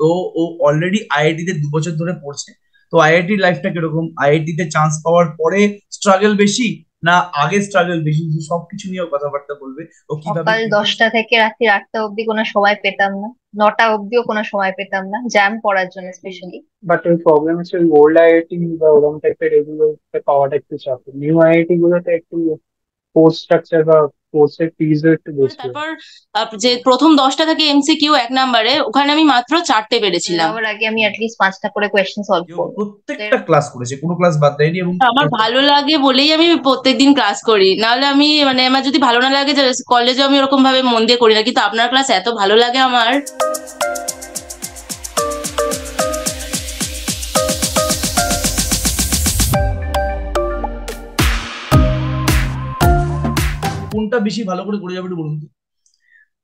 তো ও already IIT তে দু বছর ধরে পড়ছে তো আইআইটি লাইফটা কিরকম আইআইটি তে চান্স পাওয়ার পরে স্ট্রাগল বেশি না আগে স্ট্রাগল বেশি সবকিছু নিয়ে কথাবার্তা বলবে ও কিভাবে সকাল দশটা থেকে রাত্রি আটটা অবধি কোনো সময় পেতাম না নটা অবধিও কোনো সময় পেতাম না জ্যাম পড়ার জন্য স্পেশালি বাট ওই প্রবলেম হচ্ছে ওল্ড আইআইটি বা ওরম টাইপের এগুলো পাওয়াটা একটু চাপ নিউ আইআইটি গুলোতে একটু পোস্ট স্ট্রাকচার বা কোর্সের ফিজ একটু বেশি তারপর যে প্রথম দশটা থাকে এমসিকিউ এক নম্বরে ওখানে আমি মাত্র চারটে পেরেছিলাম আমার আগে আমি অ্যাটলিস্ট পাঁচটা করে কোয়েশ্চেন সলভ করব প্রত্যেকটা ক্লাস করেছি কোনো ক্লাস বাদ দেয়নি এবং আমার ভালো লাগে বলেই আমি প্রত্যেকদিন ক্লাস করি নাহলে আমি মানে আমার যদি ভালো না লাগে কলেজে আমি ওরকম ভাবে মন দিয়ে করি না কিন্তু আপনার ক্লাস এত ভালো লাগে আমার কোনটা বেশি ভালো করে করে যাবে একটু বলুন তো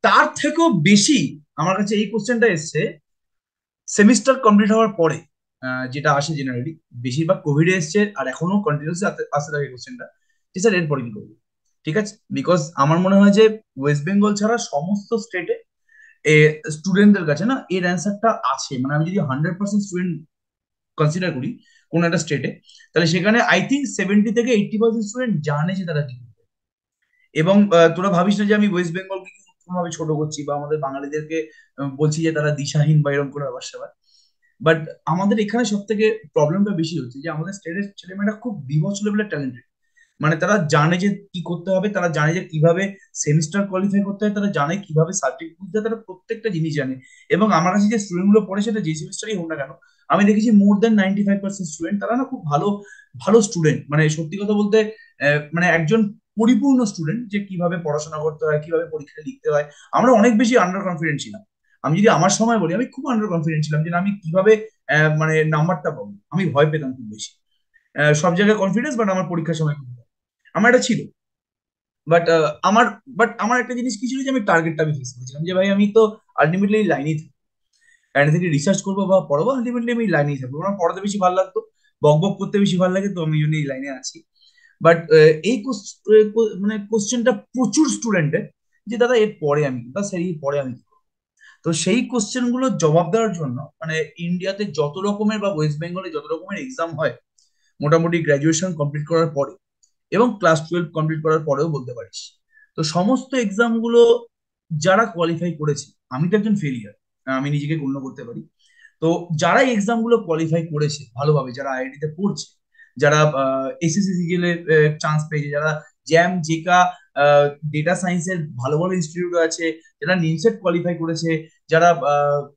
তার থেকেও বেশি আমার কাছে এই কোশ্চেনটা এসছে সেমিস্টার কমপ্লিট হওয়ার পরে যেটা আসে জেনারেলি বেশিরভাগ কোভিড এসছে আর এখনো কন্টিনিউসলি আসতে থাকে কোশ্চেনটা যে স্যার এরপরে কি করবো ঠিক আছে বিকজ আমার মনে হয় যে ওয়েস্ট বেঙ্গল ছাড়া সমস্ত স্টেটে স্টুডেন্টদের কাছে না এর অ্যান্সারটা আছে মানে আমি যদি হান্ড্রেড পার্সেন্ট স্টুডেন্ট কনসিডার করি কোনো একটা স্টেটে তাহলে সেখানে আই থিঙ্ক সেভেন্টি থেকে এইটটি পার্সেন্ট স্টুডেন্ট জানে যে তারা কি এবং তোরা ভাবিস না যে আমি ওয়েস্ট বেঙ্গলকে কোনোভাবে ছোট করছি বা আমাদের বাঙালিদেরকে বলছি যে তারা দিশাহীন বা এরকম করে ব্যাপার স্যাপার বাট আমাদের এখানে সব থেকে প্রবলেমটা বেশি হচ্ছে যে আমাদের স্টেটের ছেলেমেয়েরা খুব বিভৎস লেভেলের ট্যালেন্টেড মানে তারা জানে যে কি করতে হবে তারা জানে যে কিভাবে সেমিস্টার কোয়ালিফাই করতে হয় তারা জানে কিভাবে সার্টিফিকেট বুঝতে তারা প্রত্যেকটা জিনিস জানে এবং আমার কাছে যে স্টুডেন্টগুলো পড়ে সেটা যে সেমিস্টারই হোক না কেন আমি দেখেছি more than ninety five percent student তারা না খুব ভালো ভালো স্টুডেন্ট মানে সত্যি কথা বলতে মানে একজন পরিপূর্ণ স্টুডেন্ট যে কিভাবে পড়াশোনা করতে হয় কিভাবে পরীক্ষা লিখতে হয় আমরা অনেক বেশি আন্ডার কনফিডেন্ট ছিলাম আমি যদি আমার সময় বলি আমি খুব আন্ডার কনফিডেন্ট ছিলাম যে আমি কিভাবে মানে নাম্বারটা পাবো আমি ভয় পেতাম খুব বেশি সব জায়গায় কনফিডেন্স বাট আমার পরীক্ষার সময় খুব আমার এটা ছিল বাট আমার বাট আমার একটা জিনিস কি ছিল যে আমি টার্গেটটা আমি ফিক্স করেছিলাম যে ভাই আমি তো আলটিমেটলি লাইনেই থাকবো লাইনে থেকে রিসার্চ করবো বা পড়াবো আলটিমেটলি আমি লাইনেই থাকবো আমার পড়াতে বেশি ভালো লাগতো বক বক করতে বেশি ভালো লাগে তো আমি জন্য এই লাইনে আছি বাট uh, এই মানে কোশ্চেনটা প্রচুর স্টুডেন্টের যে দাদা এর পরে আমি বা সেই পরে আমি তো সেই কোশ্চেন গুলো জবাব দেওয়ার জন্য মানে ইন্ডিয়াতে যত রকমের বা ওয়েস্ট বেঙ্গলে যত রকমের এক্সাম হয় মোটামুটি গ্র্যাজুয়েশন কমপ্লিট করার পরে এবং ক্লাস টুয়েলভ কমপ্লিট করার পরেও বলতে পারিস তো সমস্ত এক্সাম গুলো যারা কোয়ালিফাই করেছে আমি তো একজন ফেলিয়ার আমি নিজেকে গণ্য করতে পারি তো যারা এক্সাম গুলো কোয়ালিফাই করেছে ভালোভাবে যারা আইআইটিতে পড়ছে যারা এসএসসি সিজিএলে চান্স পেয়েছে যারা জ্যাম জেকা ডেটা সায়েন্সের ভালো ভালো ইনস্টিটিউট আছে যারা নিমসেট কোয়ালিফাই করেছে যারা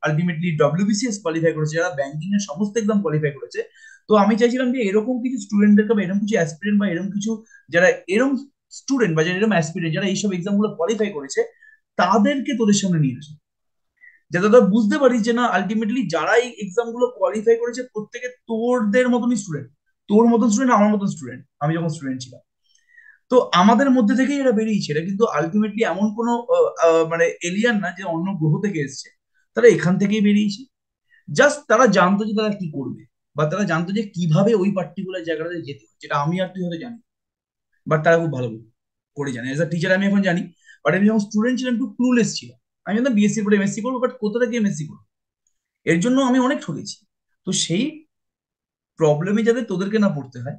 আলটিমেটলি ডব্লিউবিসিএস কোয়ালিফাই করেছে যারা ব্যাংকিং এর সমস্ত এক্সাম কোয়ালিফাই করেছে তো আমি চাইছিলাম যে এরকম কিছু স্টুডেন্টদেরকে বা এরকম কিছু অ্যাসপিরেন্ট বা এরকম কিছু যারা এরকম স্টুডেন্ট বা যারা এরকম অ্যাসপিরেন্ট যারা এইসব এক্সাম গুলো কোয়ালিফাই করেছে তাদেরকে তোদের সামনে নিয়ে আসে যাতে তোরা বুঝতে পারিস যে না আলটিমেটলি যারা এই এক্সাম গুলো কোয়ালিফাই করেছে প্রত্যেকে তোরদের মতনই স্টুডেন্ট তোর মতন স্টুডেন্ট আমার মতন স্টুডেন্ট আমি যখন স্টুডেন্ট ছিলাম তো আমাদের মধ্যে থেকেই এটা বেরিয়েছে এটা কিন্তু আলটিমেটলি এমন কোনো মানে এলিয়ান না যে অন্য গ্রহ থেকে এসছে তারা এখান থেকেই বেরিয়েছে জাস্ট তারা জানতো যে তারা কি করবে বা তারা জানতো যে কিভাবে ওই পার্টিকুলার জায়গাটাতে যেতে হয় যেটা আমি আর তুই হয়তো জানি বাট তারা খুব ভালো করে জানে এজ আ টিচার আমি এখন জানি বাট আমি যখন স্টুডেন্ট ছিলাম একটু ক্লুলেস ছিলাম আমি জানতাম বিএসসি করে এমএসসি করবো বাট কোথা থেকে এমএসসি করবো এর জন্য আমি অনেক ঠকেছি তো সেই প্রবলেমে যাতে তোদেরকে না পড়তে হয়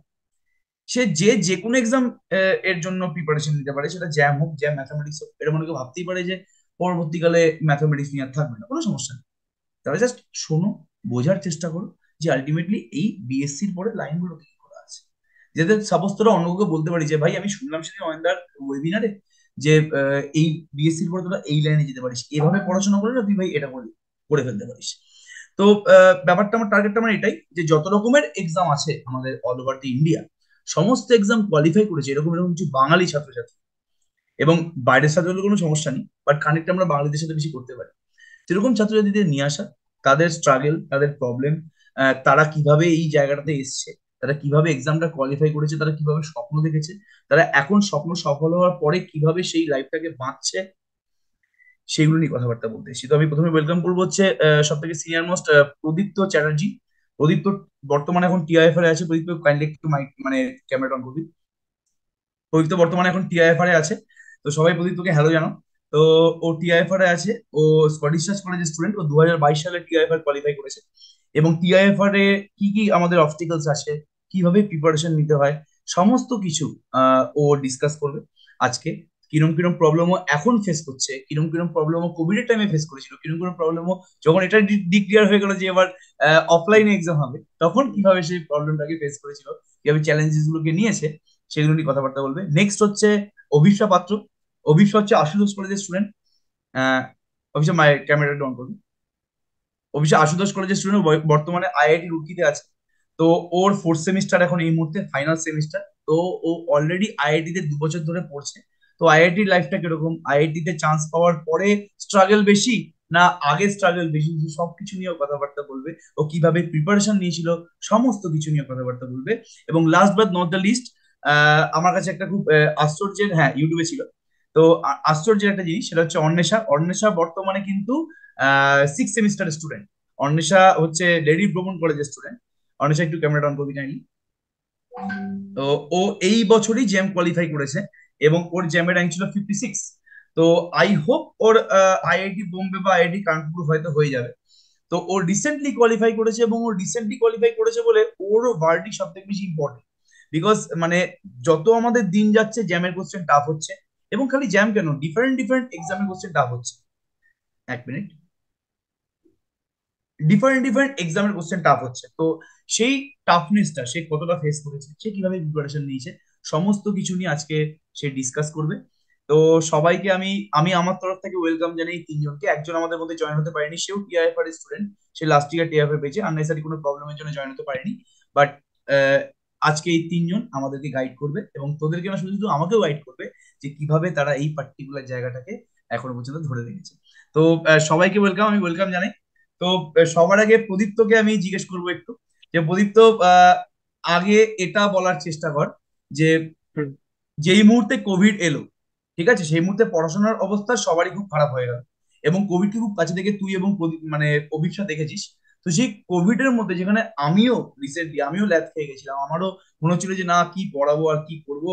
সে যে যে কোনো এক্সাম এর জন্য প্রিপারেশন নিতে পারে সেটা জ্যাম হোক জ্যাম ম্যাথামেটিক্স হোক এটা মনে ভাবতেই পারে যে পরবর্তীকালে ম্যাথামেটিক্স নিয়ে আর থাকবে না কোনো সমস্যা নেই তারা জাস্ট শোনো বোঝার চেষ্টা করো যে আলটিমেটলি এই বিএসসির পরে লাইনগুলো কি করা আছে যাতে সাপোজ তোরা অন্য বলতে পারি যে ভাই আমি শুনলাম সেদিন অয়েন্দার ওয়েবিনারে যে এই বিএসসির পরে তোরা এই লাইনে যেতে পারিস এভাবে পড়াশোনা করলে না তুই ভাই এটা করে করে ফেলতে পারিস তো ব্যাপারটা আমার টার্গেটটা আমার মানে এটাই যে যত রকমের এক্সাম আছে আমাদের অল ওভার দি ইন্ডিয়া সমস্ত এক্সাম কোয়ালিফাই করেছে এরকম এরকম কিছু বাঙালি ছাত্রছাত্রী এবং বাইরের সাথে কোনো সমস্যা নেই বাট কানেক্ট আমরা বাঙালিদের সাথে বেশি করতে পারি ছাত্র ছাত্রছাত্রীদের নিয়ে আসা তাদের স্ট্রাগেল তাদের প্রবলেম তারা কিভাবে এই জায়গাটাতে এসছে তারা কিভাবে এক্সামটা কোয়ালিফাই করেছে তারা কিভাবে স্বপ্ন দেখেছে তারা এখন স্বপ্ন সফল হওয়ার পরে কিভাবে সেই লাইফটাকে বাঁচছে সেগুলো নিয়ে কথাবার্তা বলতে এসেছি তো আমি প্রথমে ওয়েলকাম করবো হচ্ছে সব থেকে সিনিয়র মোস্ট প্রদীপ্ত চ্যাটার্জি প্রদীপ তো বর্তমানে এখন টিআইএফ এর আছে প্রদীপ কাইন্ডলি একটু মাইক মানে ক্যামেরা অন করবি প্রদীপ্ত বর্তমানে এখন টিআইএফ এর আছে তো সবাই প্রদীপ তোকে হ্যালো জানো তো ও টিআইএফ এ আছে ও স্কটিশ চার্চ কলেজের স্টুডেন্ট ও দু হাজার বাইশ সালে টিআইএফ এর কোয়ালিফাই করেছে এবং টিআইএফ এ কি কি আমাদের অবস্টিকলস আছে কিভাবে প্রিপারেশন নিতে হয় সমস্ত কিছু ও ডিসকাস করবে আজকে কিরম কিরম ও এখন ফেস করছে কিরম কিরম প্রবলেম কোভিড এর টাইমে ফেস করেছিল কিরম কিরম ও যখন এটা ডিক্লিয়ার হয়ে গেল যে এবার অফলাইন এক্সাম হবে তখন কিভাবে সেই প্রবলেমটাকে ফেস করেছিল কিভাবে চ্যালেঞ্জেস গুলোকে নিয়েছে সেগুলো নিয়ে কথাবার্তা বলবে নেক্সট হচ্ছে অভিষা পাত্র অভিষা হচ্ছে আশুতোষ কলেজের স্টুডেন্ট অভিষা মায়ের ক্যামেরাটা অন করবে অভিষা আশুতোষ কলেজের স্টুডেন্ট বর্তমানে আইআইটি রুকিতে আছে তো ওর ফোর্থ সেমিস্টার এখন এই মুহূর্তে ফাইনাল সেমিস্টার তো ও অলরেডি আইআইটি তে দু বছর ধরে পড়ছে তো আইআইটি লাইফটা কিরকম আইআইটিতে চান্স পাওয়ার পরে স্ট্রাগল বেশি না আগে স্ট্রাগল বেশি সবকিছু নিয়েও কথাবার্তা বলবে ও কিভাবে প্রিপারেশন নিয়েছিল সমস্ত কিছু নিয়ে কথাবার্তা বলবে এবং last but not the least আমার কাছে একটা খুব আশ্চর্যের হ্যাঁ ইউটিউবে ছিল তো আশ্চর্যের একটা জিনিস সেটা হচ্ছে অন্বেষা অন্বেষা বর্তমানে কিন্তু সিক্স সেমিস্টার স্টুডেন্ট অন্বেষা হচ্ছে লেডি ভ্রমণ কলেজের স্টুডেন্ট অন্বেষা একটু ক্যামেরা অন করবি জানি তো ও এই বছরই জেম কোয়ালিফাই করেছে এবং ওর জ্যামের র্যাঙ্ক ছিল ফিফটি সিক্স তো আই হোপ ওর আইআইটি বোম্বে বা আইআইটি কানপুর হয়তো হয়ে যাবে তো ও রিসেন্টলি কোয়ালিফাই করেছে এবং ও রিসেন্টলি কোয়ালিফাই করেছে বলে ওরও ভার্ডিক সব থেকে বেশি ইম্পর্টেন্ট বিকজ মানে যত আমাদের দিন যাচ্ছে জ্যামের কোশ্চেন টাফ হচ্ছে এবং খালি জ্যাম কেন ডিফারেন্ট ডিফারেন্ট এক্সামের কোশ্চেন টাফ হচ্ছে এক মিনিট ডিফারেন্ট ডিফারেন্ট এক্সামের কোশ্চেন টাফ হচ্ছে তো সেই টাফনেসটা সে কতটা ফেস করেছে সে কিভাবে প্রিপারেশন নিয়েছে সমস্ত কিছু নিয়ে আজকে সে ডিসকাস করবে তো সবাইকে আমি আমি আমার তরফ থেকে ওয়েলকাম জানাই তিনজনকে একজন আমাদের মধ্যে জয়েন হতে পারেনি সেও টিআইএফ এর স্টুডেন্ট সে লাস্ট ইয়ার টিআইএফ পেয়েছে আননেসারি কোনো প্রবলেমের জন্য জয়েন হতে পারেনি বাট আজকে এই তিনজন আমাদেরকে গাইড করবে এবং তোদেরকে না শুধু আমাকেও গাইড করবে যে কিভাবে তারা এই পার্টিকুলার জায়গাটাকে এখনো পর্যন্ত ধরে রেখেছে তো সবাইকে ওয়েলকাম আমি ওয়েলকাম জানাই তো সবার আগে প্রদীপ্তকে আমি জিজ্ঞেস করবো একটু যে প্রদীপ্ত আগে এটা বলার চেষ্টা কর যে যেই মুহূর্তে কোভিড এলো ঠিক আছে সেই মুহূর্তে পড়াশোনার অবস্থা সবারই খুব খারাপ হয়ে গেল এবং কোভিডকে খুব কাছে থেকে তুই এবং মানে অভিজ্ঞতা দেখেছিস তো সেই কোভিড এর মধ্যে যেখানে আমিও রিসেন্টলি আমিও ল্যাব খেয়ে গেছিলাম আমারও মনে হচ্ছিল যে না কি পড়াবো আর কি করবো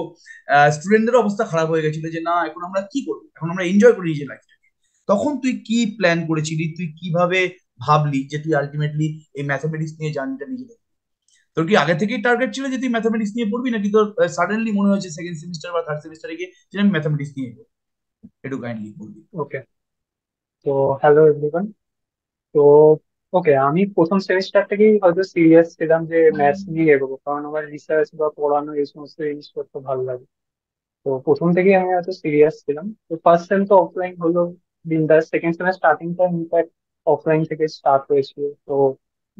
স্টুডেন্টদের অবস্থা খারাপ হয়ে গেছিল যে না এখন আমরা কি করবো এখন আমরা এনজয় করি নিজের লাইফটাকে তখন তুই কি প্ল্যান করেছিলি তুই কিভাবে ভাবলি যে তুই আলটিমেটলি এই ম্যাথামেটিক্স নিয়ে জার্নিটা নিজে তোর কি আগে থেকেই টার্গেট ছিল যে তুই ম্যাথমেটিক্স নিয়ে পড়বি নাকি তোর সাডেনলি মনে হয়েছে সেকেন্ড সেমিস্টার বা থার্ড সেমিস্টারে গিয়ে যে আমি ম্যাথমেটিক্স নিয়ে পড়বো একটু কাইন্ডলি বলবি ওকে তো হ্যালো এভরিওয়ান তো ওকে আমি প্রথম সেমিস্টার থেকেই হয়তো সিরিয়াস ছিলাম যে ম্যাথস নিয়ে এগোবো কারণ আমার রিসার্চ বা পড়ানো এই সমস্ত জিনিস করতে ভালো লাগে তো প্রথম থেকেই আমি হয়তো সিরিয়াস ছিলাম তো ফার্স্ট সেম তো অফলাইন হলো বিন্দাস সেকেন্ড সেমের স্টার্টিংটা ইনফ্যাক্ট অফলাইন থেকে স্টার্ট হয়েছিল তো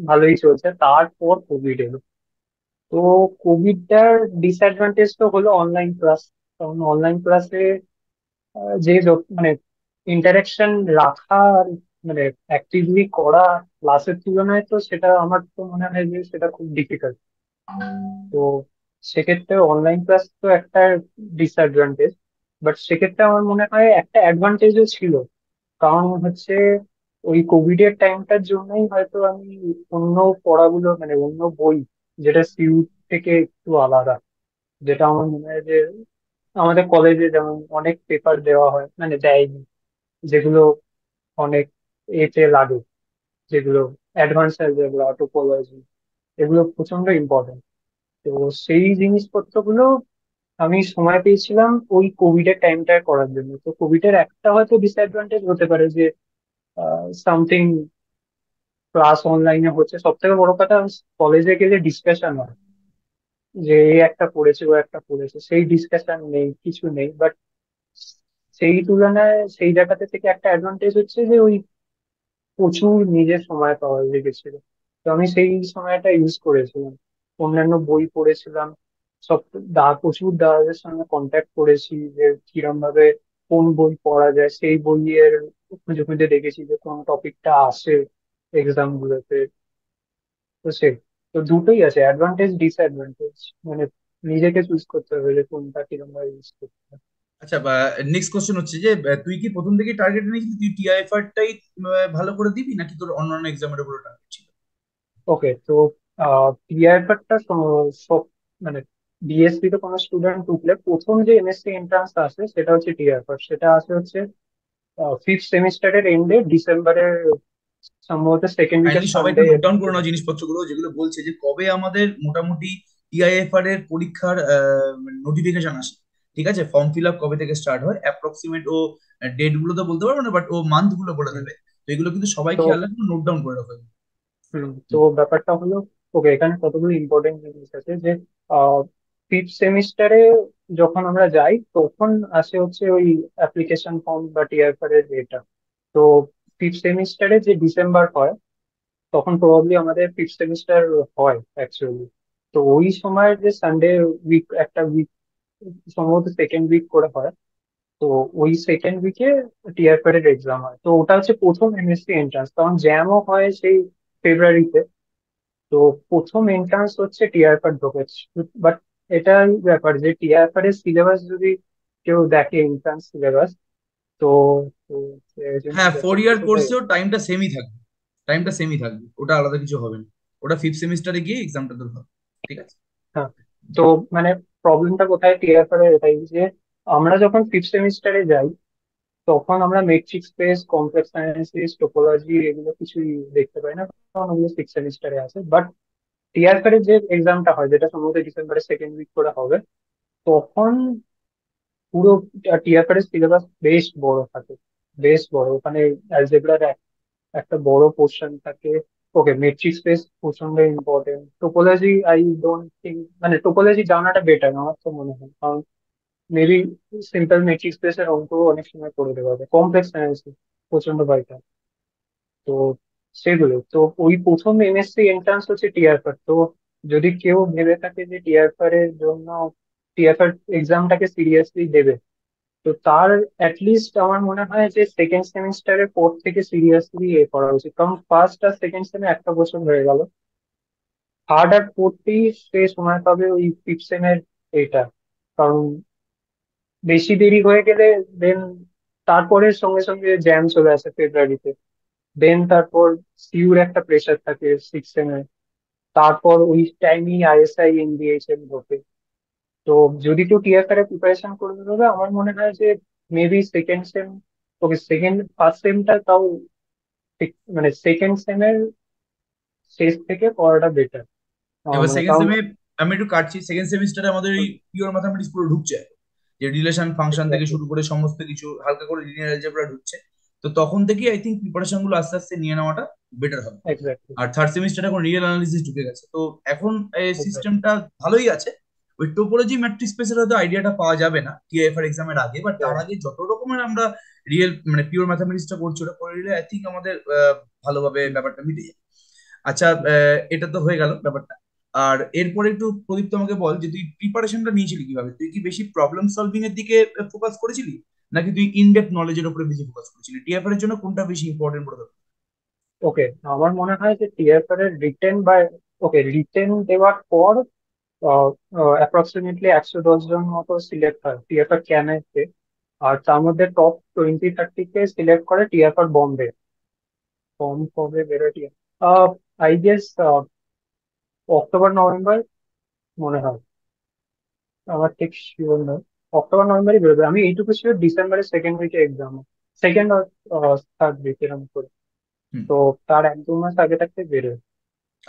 ভালোই চলছে তারপর কোভিড এলো তো কোভিডটার ডিসঅ্যাডভান্টেজ তো হলো অনলাইন ক্লাস কারণ অনলাইন ক্লাসে যে মানে ইন্টারাকশন রাখা আর মানে অ্যাক্টিভলি করা ক্লাসের তুলনায় তো সেটা আমার তো মনে হয় যে সেটা খুব ডিফিকাল্ট তো সেক্ষেত্রে অনলাইন ক্লাস তো একটা ডিসঅ্যাডভান্টেজ বাট সেক্ষেত্রে আমার মনে হয় একটা অ্যাডভান্টেজও ছিল কারণ হচ্ছে ওই কোভিড এর টাইমটার জন্যই হয়তো আমি অন্য পড়াগুলো মানে অন্য বই যেটা সিইউ থেকে একটু আলাদা যেটা আমার মনে হয় যে আমাদের কলেজে যেমন অনেক পেপার দেওয়া হয় মানে দেয়নি যেগুলো অনেক এতে লাগে যেগুলো অ্যাডভান্স যেগুলো অটোপোলজি এগুলো প্রচন্ড ইম্পর্টেন্ট তো সেই জিনিসপত্রগুলো আমি সময় পেয়েছিলাম ওই কোভিড এর টাইমটায় করার জন্য তো কোভিড এর একটা হয়তো ডিসঅ্যাডভান্টেজ হতে পারে যে সামথিং ক্লাস অনলাইনে হচ্ছে সব থেকে বড় কথা কলেজে গেলে ডিসকাশন হয় যে এ একটা পড়েছে ও একটা পড়েছে সেই ডিসকাশন নেই কিছু নেই বাট সেই তুলনায় সেই জায়গাতে থেকে একটা অ্যাডভান্টেজ হচ্ছে যে ওই প্রচুর নিজের সময় পাওয়া গেছিল তো আমি সেই সময়টা ইউজ করেছিলাম অন্যান্য বই পড়েছিলাম সব দা প্রচুর দাদাদের সঙ্গে কন্ট্যাক্ট করেছি যে কিরম ভাবে কোন বই পড়া যায় সেই বইয়ের খুঁজে খুঁজে দেখেছি যে কোন টপিকটা আসে এক্সাম গুলোতে তো সে তো দুটোই আছে অ্যাডভান্টেজ ডিসঅ্যাডভান্টেজ মানে নিজেকে চুজ করতে হবে যে কোনটা কিরকম ভাবে ইউজ করতে হবে আচ্ছা নেক্সট কোশ্চেন হচ্ছে যে তুই কি প্রথম থেকে টার্গেট নিয়েছিলি তুই টাই ভালো করে দিবি নাকি তোর অন্যান্য এক্সামের উপরে টার্গেট ছিল ওকে তো টিআইএফআরটা সব মানে বিএসসি তো কোনো স্টুডেন্ট উঠলে প্রথম যে এমএসসি এন্ট্রান্স আসে সেটা হচ্ছে টিআইএফআর সেটা আসে হচ্ছে ফিফথ সেমিস্টারের এন্ডে ডিসেম্বরের সম্ভবত সেকেন্ড সবাই সবাইকে নোট ডাউন করে নাও জিনিসপত্রগুলো যেগুলো বলছে যে কবে আমাদের মোটামুটি ইআইএফআর e এর পরীক্ষার নোটিফিকেশন মানে আসে ঠিক আছে ফর্ম ফিল আপ কবে থেকে স্টার্ট হয় অ্যাপ্রক্সিমেট ও ডেট গুলো তো বলতে পারবো না বাট ও মান্থ গুলো বলে দেবে তো এগুলো কিন্তু সবাই খেয়াল রাখবে নোট ডাউন করে রাখবে তো ব্যাপারটা হলো ওকে এখানে কতগুলো ইম্পর্টেন্ট জিনিস আছে যে ফিফথ সেমিস্টারে যখন আমরা যাই তখন আসে হচ্ছে ওই অ্যাপ্লিকেশন ফর্ম বা টিআরএফআর এর এটা তো ফিফথ সেমিস্টারে যে ডিসেম্বর হয় তখন প্রবাবলি আমাদের ফিফথ সেমিস্টার হয় অ্যাকচুয়ালি তো ওই সময় যে সানডে উইক একটা উইক সম্ভবত সেকেন্ড উইক করে হয় তো ওই সেকেন্ড উইকে টিআরএফআর এর এক্সাম হয় তো ওটা হচ্ছে প্রথম এমএসসি এন্ট্রান্স তখন জ্যামও হয় সেই ফেব্রুয়ারিতে তো প্রথম এন্ট্রান্স হচ্ছে টিআরএফআর ঢোকে বাট এটার ব্যাপার যে টিআরএফআর এর সিলেবাস যদি কেউ দেখে ইন্ট্রান্স সিলেবাস তো হ্যাঁ ফোর ইয়ার কোর্সেও টাইমটা সেমই থাকবে টাইমটা সেমই থাকবে ওটা আলাদা কিছু হবে না ওটা ফিফথ সেমিস্টারে গিয়ে এক্সামটা তোর হবে ঠিক আছে হ্যাঁ তো মানে প্রবলেমটা কোথায় টিআরএফআর এর এটাই যে আমরা যখন ফিফথ সেমিস্টারে যাই তখন আমরা metric space complex analysis topology এগুলো কিছুই দেখতে পাই না কারণ ওগুলো সিক্স সেমিস্টারে আছে বাট টিআরপির যে এক্সামটা হয় যেটা সম্ভবত ডিসেম্বরের সেকেন্ড উইক করে হবে তখন পুরো টিআরপির সিলেবাস বেশ বড় থাকে বেশ বড় ওখানে অ্যালজেব্রার একটা বড় পোর্শন থাকে ওকে মেট্রিক স্পেস প্রচন্ড important topology I don't think মানে টোপোলজি জানাটা বেটার আমার তো মনে হয় কারণ মেবি সিম্পল মেট্রিক স্পেসের অঙ্ক অনেক সময় করে দেওয়া হবে কমপ্লেক্স অ্যানালিসিস প্রচন্ড ভাইটাল তো সেগুলো তো ওই প্রথম এমএসসি এন্ট্রান্স হচ্ছে টিআরফার তো যদি কেউ ভেবে থাকে যে টিআরফার এর জন্য টিআরফার এক্সামটাকে সিরিয়াসলি দেবে তো তার অ্যাটলিস্ট আমার মনে হয় যে সেকেন্ড সেমিস্টারের পর থেকে সিরিয়াসলি এ করা উচিত কারণ ফার্স্ট আর সেকেন্ড সেমে একটা বছর হয়ে গেল থার্ড আর ফোর্থেই সে সময় পাবে ওই ফিফথ সেমের এটা কারণ বেশি দেরি হয়ে গেলে দেন তারপরে সঙ্গে সঙ্গে জ্যাম চলে আসে ফেব্রুয়ারিতে দেন তারপর সিউর একটা প্রেশার থাকে সিক্স সেমে তারপর ওই টাইমই আইএসআই এনবিএইচএম ঢোকে তো যদি একটু টিএফআর এর প্রিপারেশন করতে হবে আমার মনে হয় যে maybe second sem okay second first সেমটা তাও মানে সেকেন্ড সেমের শেষ থেকে করাটা বেটার এবার সেকেন্ড সেমে আমি একটু কাটছি সেকেন্ড সেমিস্টারে আমাদের এই পিওর ম্যাথামেটিক্স পুরো ঢুকছে যে রিলেশন ফাংশন আচ্ছা, থেকে আচ্ছা। শুরু করে সমস্ত কিছু হালকা করে লিনিয়ার অ্যালজেব্রা ঢুকছে তো তখন থেকেই আই থিঙ্ক প্রিপারেশন গুলো আস্তে আস্তে নিয়ে নেওয়াটা বেটার হবে আর থার্ড সেমিস্টার এখন রিয়েল অ্যানালিসিস ঢুকে গেছে তো এখন সিস্টেমটা ভালোই আছে ওই টোপোলজি ম্যাট্রিক্স স্পেসের হয়তো আইডিয়াটা পাওয়া যাবে না আর এক্সামের আগে বাট তার আগে যত রকমের আমরা রিয়েল মানে পিওর ম্যাথামেটিক্সটা করছি ওটা করে নিলে আই থিঙ্ক আমাদের ভালোভাবে ব্যাপারটা মিটে যায় আচ্ছা এটা তো হয়ে গেল ব্যাপারটা আর এরপরে একটু প্রদীপ তোমাকে বল যে তুই প্রিপারেশনটা নিয়েছিলি কিভাবে তুই কি বেশি প্রবলেম সলভিং এর দিকে ফোকাস করেছিলি নাকি তুই ইনডেপ নলেজের উপরে বেশি ফোকাস করেছিলি টিএফআর এর জন্য কোনটা বেশি ইম্পর্টেন্ট বলে ওকে আমার মনে হয় যে টিএফআর এর রিটেন বা ওকে রিটেন দেওয়ার পর অ্যাপ্রক্সিমেটলি একশো দশ জন মতো সিলেক্ট হয় টিএফআর ক্যান এসে আর তার মধ্যে টপ টোয়েন্টি থার্টি কে সিলেক্ট করে টিএফআর বম্বে কম কবে বেরোয় TFR I guess October November মনে হয় আমার ঠিক শিওর নয় অক্টোবর নভেম্বরই বেরোবে আমি এইটুকু ছিল ডিসেম্বরের সেকেন্ড উইকে এক্সাম সেকেন্ড থার্ড উইক এরকম করে তো তার এক দু মাস আগে থাকতে বেরোয়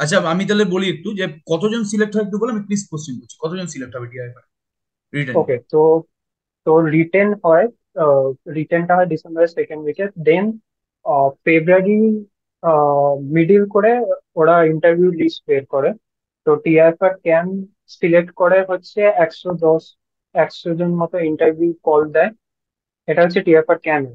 আচ্ছা আমি তাহলে বলি একটু যে কতজন সিলেক্ট হয় একটু বলে আমি প্লিজ কোশ্চেন করছি কতজন সিলেক্ট হবে ডিআই রিটেন ওকে তো তো রিটেন হয় রিটেনটা uh, হয় ডিসেম্বরের সেকেন্ড উইকে দেন ফেব্রুয়ারি মিডিল করে ওরা ইন্টারভিউ লিস্ট বের করে তো টিআইএফআর ক্যাম্প সিলেক্ট করে হচ্ছে একশো দশ একশো জন মতো ইন্টারভিউ কল দেয় এটা হচ্ছে টিএফআর ক্যাম্প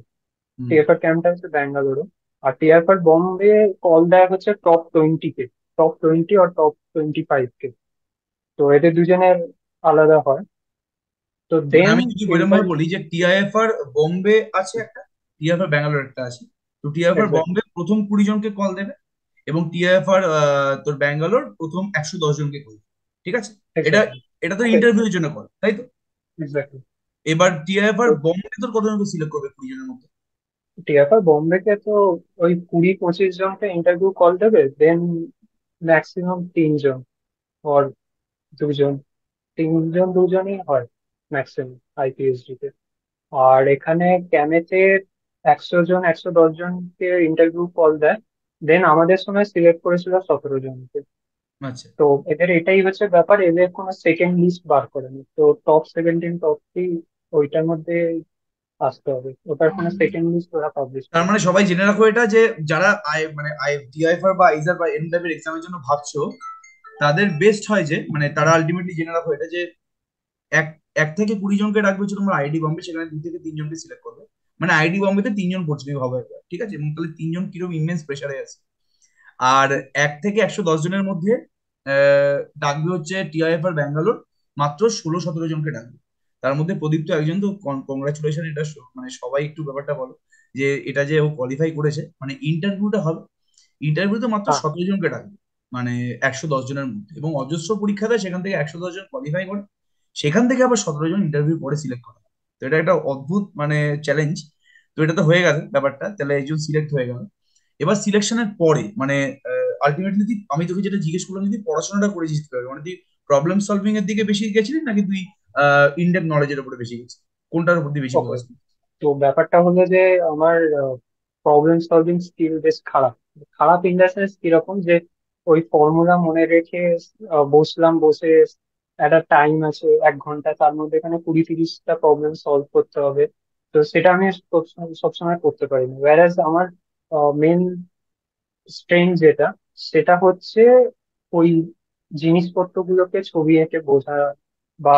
টিএফআর ক্যাম্পটা হচ্ছে ব্যাঙ্গালোরে আর টিএফআর বম্বে কল দেয় হচ্ছে টপ টোয়েন্টি কে টপ টোয়েন্টি আর টপ টোয়েন্টি ফাইভ কে তো এদের দুজনের আলাদা হয় তো দেন মানে আমি কিছু এরকম বলি যে টিআইএফআর বোম্বে আছে একটা টিআইএফআর ব্যাঙ্গালোর একটা আছে তো টিআইএফআর বোম্বে প্রথম কুড়ি জনকে কল দেবে এবং টিআইএফআর তোর ব্যাঙ্গালোর প্রথম একশো দশ জনকে কল ঠিক আছে এটা এটা তো ইন্টারভিউ এর জন্য কল তাই তো এবার টিআইএফআর বোম্বে তোর কতজনকে সিলেক্ট করবে কুড়ি জনের মধ্যে টিআইএফআর বম্বেকে তো ওই কুড়ি পঁচিশ জনকে ইন্টারভিউ কল দেবে দেন ম্যাক্সিমাম তিনজন অর দুজন তিনজন দুজনই হয় ম্যাক্সিমাম আইপিএসডি তে আর এখানে ক্যামেতে একশো জন একশো দশ জনকে ইন্টারভিউ কল দেয় দেন আমাদের সময় সিলেক্ট করেছিল সতেরো জনকে আচ্ছা তো এদের এটাই হচ্ছে ব্যাপার এদের কোনো সেকেন্ড লিস্ট বার করেনি তো টপ সেভেন্টিন টপ থ্রি ওইটার মধ্যে আসতে হবে ওটার কোনো সেকেন্ড লিস্ট ওরা পাবলিশ তার মানে সবাই জেনে রাখো এটা যে যারা আই মানে আই ডিআইএফআর বা আইজার বা এনডাবের এক্সামের জন্য ভাবছো তাদের বেস্ট হয় যে মানে তারা আলটিমেটলি জেনে রাখো এটা যে এক এক থেকে কুড়ি জনকে রাখবে হচ্ছে তোমরা আইডি বম্বে সেখানে দুই থেকে তিনজনকে সিলেক্ট করবে মানে আইডি বম্বেতে তিনজন প্রতিযোগী হবে ঠিক আছে এবং তাহলে তিনজন কিরকম ইমেন্স প্রেশারে আছে আর এক থেকে একশো দশ জনের মধ্যে ডাকবে হচ্ছে টিআইএফ আর ব্যাঙ্গালোর মাত্র ষোলো সতেরো জনকে ডাকবে তার মধ্যে প্রদীপ তো একজন তো কংগ্রাচুলেশন এটা মানে সবাই একটু ব্যাপারটা বলো যে এটা যে ও কোয়ালিফাই করেছে মানে ইন্টারভিউটা হবে ইন্টারভিউ তো মাত্র হ্যাঁ। সতেরো জনকে ডাকবে মানে একশো দশ জনের মধ্যে এবং অজস্র পরীক্ষা দেয় সেখান থেকে একশো দশ জন কোয়ালিফাই করে সেখান থেকে আবার সতেরো জন ইন্টারভিউ পরে সিলেক্ট করা তো এটা একটা অদ্ভুত মানে চ্যালেঞ্জ তো এটা তো হয়ে গেল ব্যাপারটা তাহলে একজন সিলেক্ট হয়ে গেল এবার সিলেকশনের পরে মানে আলটিমেটলি তুই আমি তোকে যেটা জিজ্ঞেস করলাম যদি পড়াশোনাটা করেছিস মানে তুই প্রবলেম সলভিং এর দিকে বেশি গেছিলি নাকি তুই ইনডেপ নলেজের উপরে বেশি গেছিস কোনটার উপর দিয়ে বেশি ফোকাস তো ব্যাপারটা হলো যে আমার প্রবলেম সলভিং স্কিল বেশ খারাপ খারাপ ইন দ্য সেন্স কিরকম যে ওই ফর্মুলা মনে রেখে বসলাম বসে একটা টাইম আছে এক ঘন্টা তার মধ্যে এখানে কুড়ি তিরিশটা প্রবলেম সলভ করতে হবে তো সেটা আমি সবসময় করতে পারিনি ওয়ার ওয়ারাজ আমার মেন স্ট্রেন যেটা সেটা হচ্ছে ওই জিনিসপত্রগুলোকে ছবি এঁকে বোঝা বা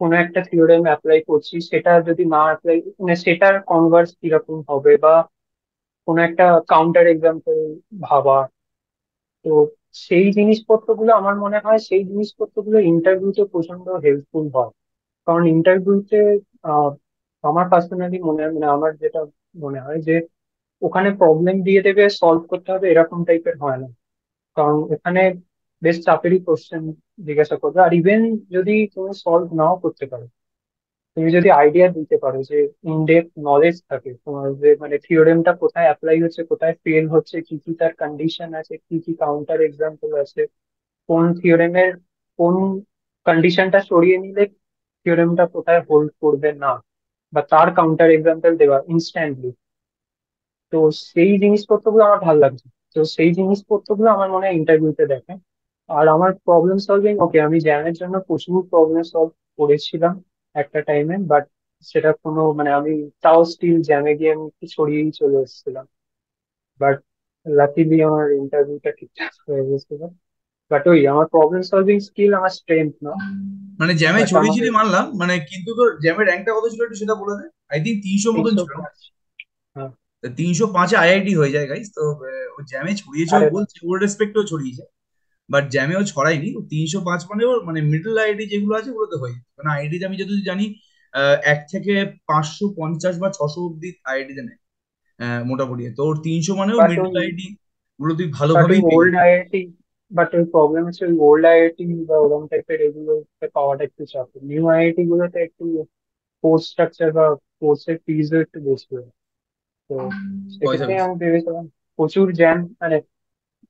কোনো একটা থিওরেম অ্যাপ্লাই করছি সেটা যদি না অ্যাপ্লাই মানে সেটার কনভার্স কিরকম হবে বা কোনো একটা কাউন্টার এক্সাম্পল ভাবা তো সেই জিনিসপত্রগুলো আমার মনে হয় সেই জিনিসপত্রগুলো ইন্টারভিউতে প্রচন্ড হেল্পফুল হয় কারণ ইন্টারভিউতে আমার পার্সোনালি মনে হয় মানে আমার যেটা মনে হয় যে ওখানে প্রবলেম দিয়ে দেবে সলভ করতে হবে এরকম টাইপের হয় না কারণ এখানে বেস্ট আপেলি কোশ্চেন যেটা શકો আর ইভেন যদি তুমি সলভ নাও করতে পারো তুমি যদি আইডিয়া দিতে পারো যে ইন ডেপথ নলেজ থাকে মানে থিওরেমটা কোথায় অ্যাপ্লাই হচ্ছে কোথায় ট্রেন হচ্ছে কি কি তার কন্ডিশন আছে কি কি কাউন্টার एग्जांपल আছে কোন থিওরেমে কোন কন্ডিশনটা স্টোরি নেই লে থিওরেমটা কোথায় হোল্ড করবে না বা তার কাউন্টার एग्जांपल দিবা ইনস্ট্যান্টলি তো সেই জিনিসপত্রগুলো আমার ভালো লাগছে তো সেই জিনিসপত্রগুলো আমার মনে হয় ইন্টারভিউতে দেখে আর আমার প্রবলেম সলভিং ওকে আমি জ্যামের জন্য প্রচুর প্রবলেম সলভ করেছিলাম একটা টাইমে বাট সেটা কোনো মানে আমি তাও স্টিল জ্যামে গিয়ে আমি একটু ছড়িয়েই চলে এসেছিলাম বাট লাকিলি আমার ইন্টারভিউটা ঠিকঠাক হয়ে গেছিল বাট ওই আমার প্রবলেম সলভিং স্কিল আমার স্ট্রেংথ না মানে জ্যামে ছড়িয়েছিলি মানলাম মানে কিন্তু তোর জ্যামের র্যাঙ্কটা কত ছিল একটু সেটা বলে দে আই থিঙ্ক তিনশো মতন ছিল হ্যাঁ তিনশো পাঁচে আইআইটি হয়ে যায় গাইস তো ও জ্যামে ছড়িয়েছে বলছে ওর রেসপেক্টও ছড়িয়েছে বাট জ্যামে ও ছড়ায়নি তিনশো পাঁচ মানে ওর মানে মিডল আইআইটি যেগুলো আছে ওগুলোতে হয়ে মানে আইআইটিতে আমি যদি জানি এক থেকে পাঁচশো পঞ্চাশ বা ছশো অব্দি আইআইটিতে নেয় মোটামুটি তো ওর তিনশো মানেও মিডল আইআইটি গুলো তুই ভালোভাবেই ওল্ড আইআইটি বাট ওই প্রবলেম হচ্ছে ওই ওল্ড আইআইটি বা ওরকম টাইপের এগুলো পাওয়াটা একটু চাপ নিউ আইআইটি গুলোতে একটু কোর্স স্ট্রাকচার বা কোর্সের ফিজ একটু বেশি হয় তো সেক্ষেত্রে আমি ভেবেছিলাম প্রচুর জ্যাম মানে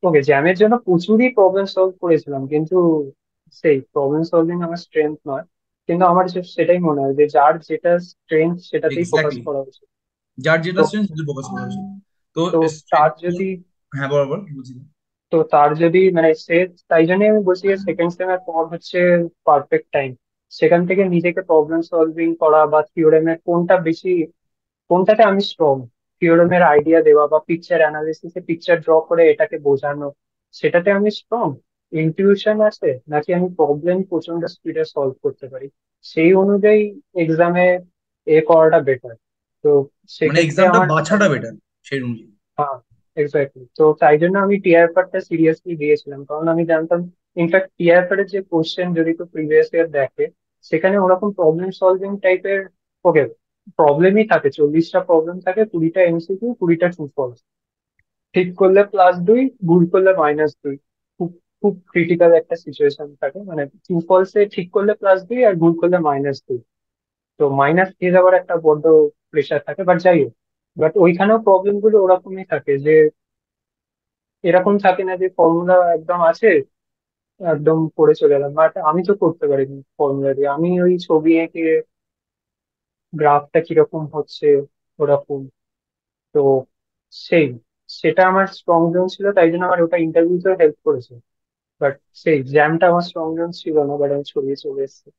ওকে জ্যামের জন্য প্রচুরই প্রবলেম সলভ করেছিলাম কিন্তু সেই প্রবলেম সলভিং আমার স্ট্রেংথ নয় কিন্তু আমার সেটাই মনে হয় যে যার যেটা স্ট্রেংথ সেটাতেই ফোকাস করা উচিত যার যেটা তো স্ট্রেংথ সেটা ফোকাস করা উচিত তো তার যদি হ্যাঁ বরাবর তো তার যদি মানে সে তাই জন্যই আমি বলছি যে সেকেন্ড সেমের পর হচ্ছে পারফেক্ট টাইম সেখান থেকে নিজেকে প্রবলেম সলভিং করা বা থিওরেমের কোনটা বেশি কোনটাতে আমি স্ট্রং থিওরমের আইডিয়া দেওয়া বা পিকচার এ পিকচার ড্র করে এটাকে বোঝানো সেটাতে আমি স্ট্রং ইনটিউশন আছে নাকি আমি প্রবলেম প্রচন্ড স্পিডে সলভ করতে পারি সেই অনুযায়ী এক্সামে এ করাটা বেটার তো মানে সেটা এক্সামটা বাছাটা বেটার সেই অনুযায়ী হ্যাঁ তো তাই জন্য আমি টিআর সিরিয়াসলি দিয়েছিলাম কারণ আমি জানতাম ইনফ্যাক্ট টিআর এর যে কোশ্চেন যদি তো প্রিভিয়াস ইয়ার দেখে সেখানে ওরকম প্রবলেম সলভিং টাইপের ওকে প্রবলেমই থাকে চল্লিশটা প্রবলেম থাকে কুড়িটা এমসিকিউ কুড়িটা ট্রু ফলস ঠিক করলে প্লাস দুই ভুল করলে মাইনাস দুই খুব খুব ক্রিটিক্যাল একটা সিচুয়েশন থাকে মানে ট্রু ফলসে ঠিক করলে প্লাস দুই আর ভুল করলে মাইনাস দুই তো মাইনাস থ্রি যাওয়ার একটা বড্ড প্রেশার থাকে বাট যাই হোক বাট ওইখানেও প্রবলেম গুলো ওরকমই থাকে যে এরকম থাকে না যে ফর্মুলা একদম আছে একদম পড়ে চলে গেলাম বাট আমি তো করতে পারিনি ফর্মুলা দিয়ে আমি ওই ছবি এঁকে গ্রাফটা কিরকম হচ্ছে ওরকম তো সেই সেটা আমার স্ট্রং জোন ছিল তাই জন্য আমার ওটা ইন্টারভিউতেও হেল্প করেছে বাট সেই জ্যামটা আমার স্ট্রং জোন ছিল না বাট আমি ছড়িয়ে চলে এসেছি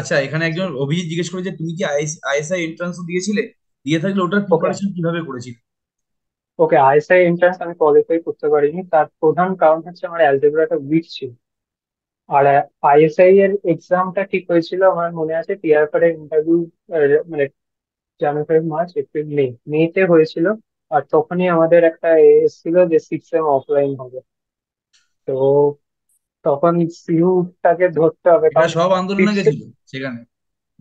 আচ্ছা এখানে একজন অভিজিৎ জিজ্ঞেস করে যে তুমি কি আইএসআই এন্ট্রান্স দিয়েছিলে দিয়ে থাকলে ওটার প্রিপারেশন কিভাবে করেছিলে ওকে আইএসআই এন্ট্রান্স আমি কোয়ালিফাই করতে পারিনি তার প্রধান কারণ হচ্ছে আমার অ্যালজেব্রাটা উইক ছিল আর আইএসআই এর এক্সামটা ঠিক হয়েছিল আমার মনে আছে টিআরএফআর এর ইন্টারভিউ মানে জানুয়ারি মার্চ এপ্রিল মে মেতে হয়েছিল আর তখনই আমাদের একটা এসেছিল যে সিক্স সেম অফলাইন হবে তো তখন সিইউ ধরতে হবে এটা সব আন্দোলনে গেছিল সেখানে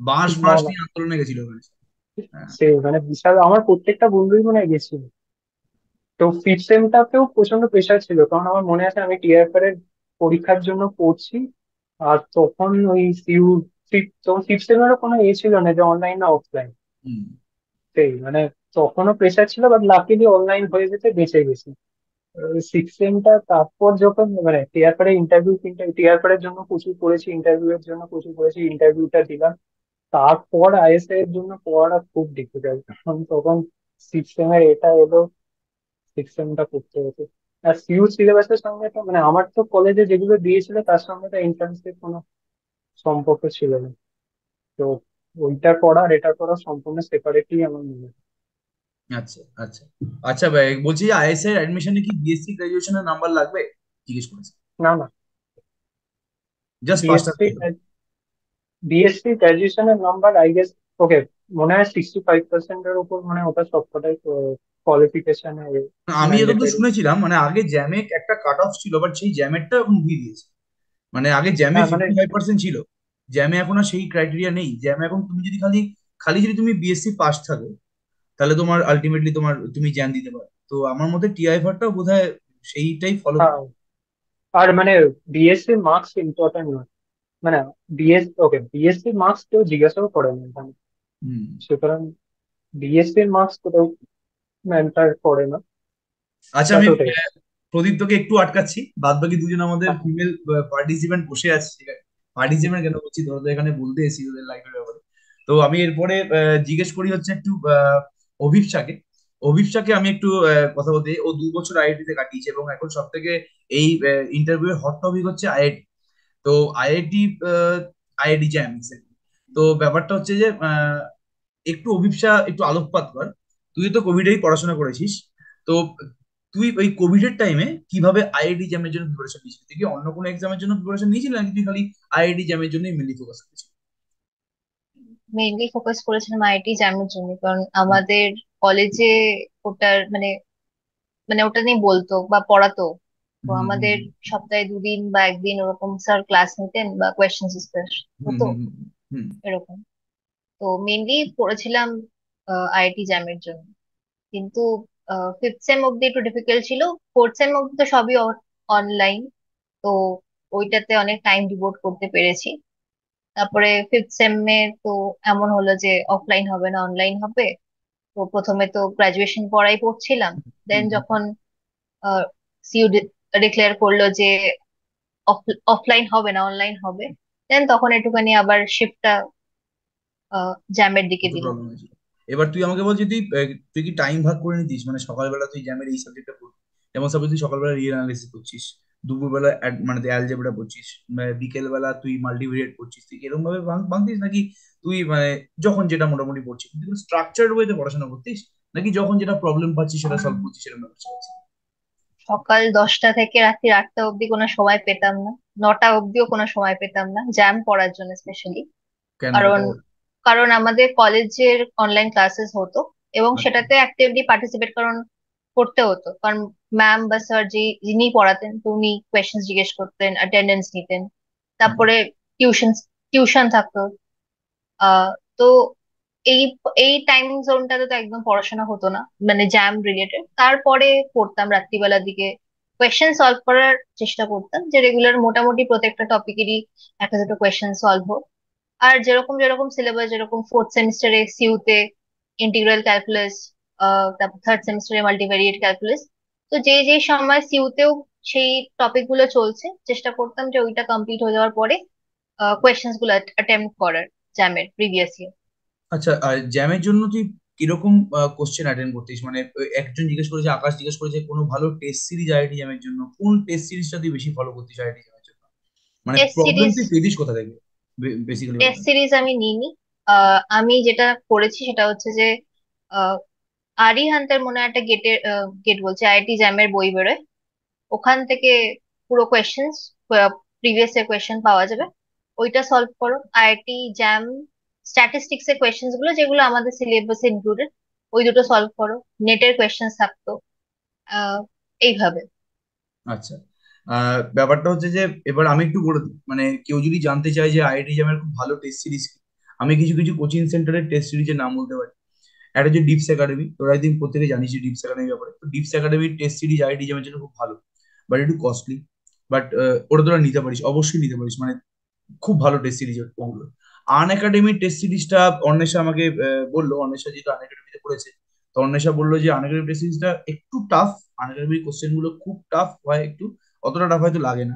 বাস বাঁশ নিয়ে আন্দোলনে গেছিল মানে। হ্যাঁ। সে মানে বিশাল আমার প্রত্যেকটা বন্ধুই মনে হয় গেছিল তো ফিফথ সেমটাতেও প্রচন্ড প্রেশার ছিল কারণ আমার মনে আছে আমি টিআরএফআর এর পরীক্ষার জন্য পড়ছি আর তখন ওই সিউ তখন সিক্স সেমেরও কোনো এ ছিল না যে অনলাইন না অফলাইন সেই মানে তখনও প্রেশার ছিল বাট লাকিলি অনলাইন হয়ে যেতে বেঁচে গেছি সিক্স তারপর যখন মানে পরে ইন্টারভিউ পরের জন্য প্রচুর পড়েছি ইন্টারভিউ এর জন্য প্রচুর পড়েছি ইন্টারভিউটা দিলাম তারপর আইএসআই এর জন্য পড়াটা খুব ডিফিকাল্ট তখন সিক্স এটা এলো সিক্স করতে হতো আর সিইউ সিলেবাসের সঙ্গে তো মানে আমার তো কলেজে যেগুলো দিয়েছিল তার সঙ্গে তো এন্ট্রান্সের কোনো সম্পর্ক ছিল না তো ওইটার পড়া আর এটা পড়া সম্পূর্ণ সেপারেটলি আমার মনে হয় আচ্ছা আচ্ছা আচ্ছা ভাই বলছি আইএসআই এর অ্যাডমিশনে কি বিএসসি গ্রাজুয়েশনের নাম্বার লাগবে জিজ্ঞেস করেছি না না জাস্ট বিএসসি বিএসসি গ্রাজুয়েশনের নাম্বার আই গেস ওকে মনে হয় সিক্সটি ফাইভ পার্সেন্টের উপর মানে ওটা সবকটাই কোয়ালিফিকেশন আমি এটা তো শুনেছিলাম মানে আগে জ্যামেক একটা কাট অফ ছিল বাট সেই জ্যামেটটা এখন উঠিয়ে দিয়েছে মানে আগে জ্যামে ফিফটি ফাইভ পার্সেন্ট ছিল জ্যামে এখন আর সেই ক্রাইটেরিয়া নেই জ্যামে এখন তুমি যদি খালি খালি যদি তুমি বিএসসি পাস থাকো তাহলে তোমার আলটিমেটলি তোমার তুমি জ্যাম দিতে পারো তো আমার মতে টিআইফারটা বোধ হয় সেইটাই ফলো হ্যাঁ। আর মানে বিএসসি মার্কস ইম্পর্টেন্ট নয় মানে বিএস ওকে বিএসসি মার্কস কেউ জিজ্ঞাসাও করে না এখানে সুতরাং বিএসসি মার্কস কোথাও ম্যান্টার করে না আচ্ছা আমি প্রদীপ্তকে একটু আটকাচ্ছি বাদ বাকি দুজন আমাদের ফিমেল হ্যাঁ। পার্টিসিপেন্ট বসে আছে ঠিক আছে পার্টিসিপেন্ট কেন বলছি ধরো এখানে বলতে এসেছি ওদের লাইফের ব্যাপারে তো আমি এরপরে জিজ্ঞেস করি হচ্ছে একটু অভিপসাকে অভিপসাকে আমি একটু কথা বলতে ও দু বছর আইআইটি তে কাটিয়েছে এবং এখন সব থেকে এই ইন্টারভিউ এর হট টপিক হচ্ছে আইআইটি তো আইআইটি আইআইটি জ্যাম তো ব্যাপারটা হচ্ছে যে একটু অভিপসা একটু আলোকপাত কর তুই তো কোভিডেই পড়াশোনা করেছিস তো তুই ওই কোভিডের টাইমে কিভাবে আইআইটি জ্যামের জন্য প্রিপারেশন নিয়েছিলি তুই কি অন্য কোনো এক্সামের জন্য প্রিপারেশন নিয়েছিলি নাকি তুই খালি আইআইটি জ্যামের জন্যই মেনলি ফোকাস করেছিস মেইনলি ফোকাস করেছিলাম আইআইটি জ্যামের জন্য কারণ আমাদের কলেজে ওটার মানে মানে ওটা নিয়ে বলতো বা পড়াতো তো আমাদের সপ্তাহে দুদিন বা একদিন ওরকম স্যার ক্লাস নিতেন বা কোয়েশ্চেন হতো এরকম তো মেইনলি পড়েছিলাম আইআইটি জ্যামের জন্য কিন্তু ফিফথ সেম অব্দি একটু ডিফিকাল্ট ছিল ফোর্থ সেম অব্দি তো সবই অনলাইন তো ওইটাতে অনেক টাইম ডিভোট করতে পেরেছি তারপরে ফিফথ সেমে তো এমন হলো যে অফলাইন হবে না অনলাইন হবে তো প্রথমে তো গ্রাজুয়েশন পড়াই পড়ছিলাম দেন যখন সিইউ ডিক্লেয়ার করলো যে অফলাইন হবে না অনলাইন হবে দেন তখন একটুখানি আবার শিফটটা জ্যামের দিকে দিল এবার তুই আমাকে বল যে তুই তুই কি টাইম ভাগ করে নিতিস মানে সকালবেলা তুই জ্যামের এই সাবজেক্টটা পড়বি যেমন সাপোজ তুই সকালবেলা রিয়েল অ্যানালিসিস করছিস দুপুরবেলা মানে তুই অ্যালজেব্রা পড়ছিস মানে বিকেলবেলা তুই মাল্টিভিরিয়েট পড়ছিস তুই এরকম ভাবে ভাঙতিস নাকি তুই মানে যখন যেটা মোটামুটি পড়ছিস তুই স্ট্রাকচার ওয়েতে পড়াশোনা করতিস নাকি যখন যেটা প্রবলেম পাচ্ছিস সেটা সলভ করছিস সেটা ব্যবসা করছিস সকাল দশটা থেকে রাত্রি আটটা অব্দি কোনো সময় পেতাম না নটা অব্দিও কোনো সময় পেতাম না জ্যাম পড়ার জন্য স্পেশালি কারণ কারণ আমাদের কলেজের অনলাইন ক্লাসেস হতো এবং আচ্ছা। সেটাতে অ্যাক্টিভলি পার্টিসিপেট কারণ করতে হতো কারণ ম্যাম বা স্যার যে যিনি পড়াতেন উনি কোয়েশ্চেন জিজ্ঞেস করতেন অ্যাটেন্ডেন্স নিতেন তারপরে টিউশন টিউশন থাকতো তো এই এই টাইম জোনটাতে তো একদম পড়াশোনা হতো না মানে জ্যাম রিলেটেড তারপরে পড়তাম রাত্রিবেলার দিকে কোয়েশ্চেন সলভ করার চেষ্টা করতাম যে রেগুলার মোটামুটি প্রত্যেকটা টপিকেরই একটা দুটো কোয়েশ্চেন সলভ হোক আর যেরকম যেরকম সিলেবাস যেরকম ফোর্থ সেমিস্টারে সিউতে ইন্টিগ্রাল ক্যালকুলাস তারপর থার্ড সেমিস্টারে মাল্টিভ্যারিয়েট ক্যালকুলাস তো যে যে সময় সিউতেও সেই টপিক গুলো চলছে চেষ্টা করতাম যে ওইটা কমপ্লিট হয়ে যাওয়ার পরে কোয়েশ্চেন গুলো অ্যাটেম্প করার জ্যামের প্রিভিয়াস ইয়ার আচ্ছা আর জ্যামের জন্য তুই কিরকম কোশ্চেন অ্যাটেন্ড করতিস মানে একজন জিজ্ঞেস করেছে আকাশ জিজ্ঞেস করেছে কোনো ভালো টেস্ট সিরিজ আইটি জ্যামের জন্য কোন টেস্ট সিরিজটা তুই বেশি ফলো করতিস আইটি জ্যামের জন্য মানে প্রবলেম তুই পেয়েছিস কোথা থেকে বেসিক্যালি টেস্ট সিরিজ আমি নিইনি আমি যেটা করেছি সেটা হচ্ছে যে আরি হান্তার মনে হয় একটা গেটের গেট বলছে আইআইটি জ্যামের বই বেরোয় ওখান থেকে পুরো কোয়েশ্চেন প্রিভিয়াস এর কোয়েশ্চেন পাওয়া যাবে ওইটা সলভ করো আইআইটি জ্যাম স্ট্যাটিস্টিক্স এর কোয়েশ্চেন গুলো যেগুলো আমাদের সিলেবাসে ইনক্লুডেড ওই দুটো সলভ করো নেটের কোয়েশ্চেন থাকতো এইভাবে আচ্ছা ব্যাপারটা হচ্ছে যে এবার আমি একটু বলে মানে কেউ যদি জানতে চায় যে আইআইটি জামের খুব ভালো টেস্ট সিরিজ আমি কিছু কিছু কোচিং সেন্টারের টেস্ট সিরিজের নাম বলতে পারি একটা হচ্ছে ডিপস একাডেমি তোরা একদিন প্রত্যেকে জানিস ডিপস একাডেমি ব্যাপারে তো ডিপস একাডেমির টেস্ট সিরিজ আইআইটি জামের জন্য খুব ভালো বাট একটু কস্টলি বাট ওটা তোরা নিতে পারিস অবশ্যই নিতে পারিস মানে খুব ভালো টেস্ট সিরিজ ওগুলো আন একাডেমির টেস্ট সিরিজটা অন্বেষা আমাকে বললো অন্বেষা যেহেতু আন একাডেমিতে পড়েছে তো অন্বেষা বললো যে আন একাডেমি টেস্ট সিরিজটা একটু টাফ আন একাডেমির কোশ্চেন গুলো খুব টাফ হয় একটু অতটা টাফ হয়তো লাগে না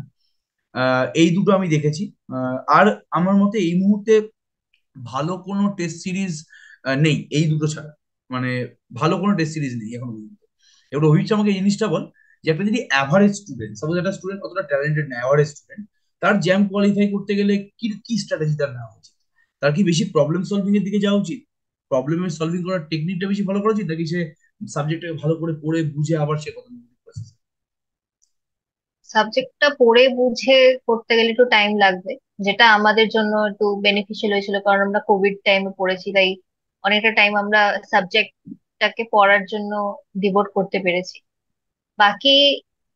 এই দুটো আমি দেখেছি আর আমার মতে এই মুহূর্তে ভালো কোনো টেস্ট সিরিজ নেই এই দুটো ছাড়া মানে ভালো কোনো টেস্ট সিরিজ নেই এখন পর্যন্ত এবার অভিচ আমাকে জিনিসটা বল যে একটা যদি অ্যাভারেজ স্টুডেন্ট সাপোজ একটা স্টুডেন্ট অতটা ট্যালেন্টেড না অ্যাভারেজ স্টুডেন্ট তার জ্যাম কোয়ালিফাই করতে গেলে কি কি স্ট্র্যাটেজি তার নেওয়া উচিত তার কি বেশি প্রবলেম সলভিং এর দিকে যাওয়া উচিত প্রবলেম সলভিং করার টেকনিকটা বেশি ভালো করা উচিত নাকি সে সাবজেক্টটাকে ভালো করে পড়ে বুঝে আবার সে কথা সাবজেক্টটা পড়ে বুঝে করতে গেলে একটু টাইম লাগবে যেটা আমাদের জন্য একটু বেনিফিশিয়াল হয়েছিল কারণ আমরা কোভিড টাইমে পড়েছি তাই অনেকটা টাইম আমরা সাবজেক্টটাকে পড়ার জন্য ডিভোট করতে পেরেছি বাকি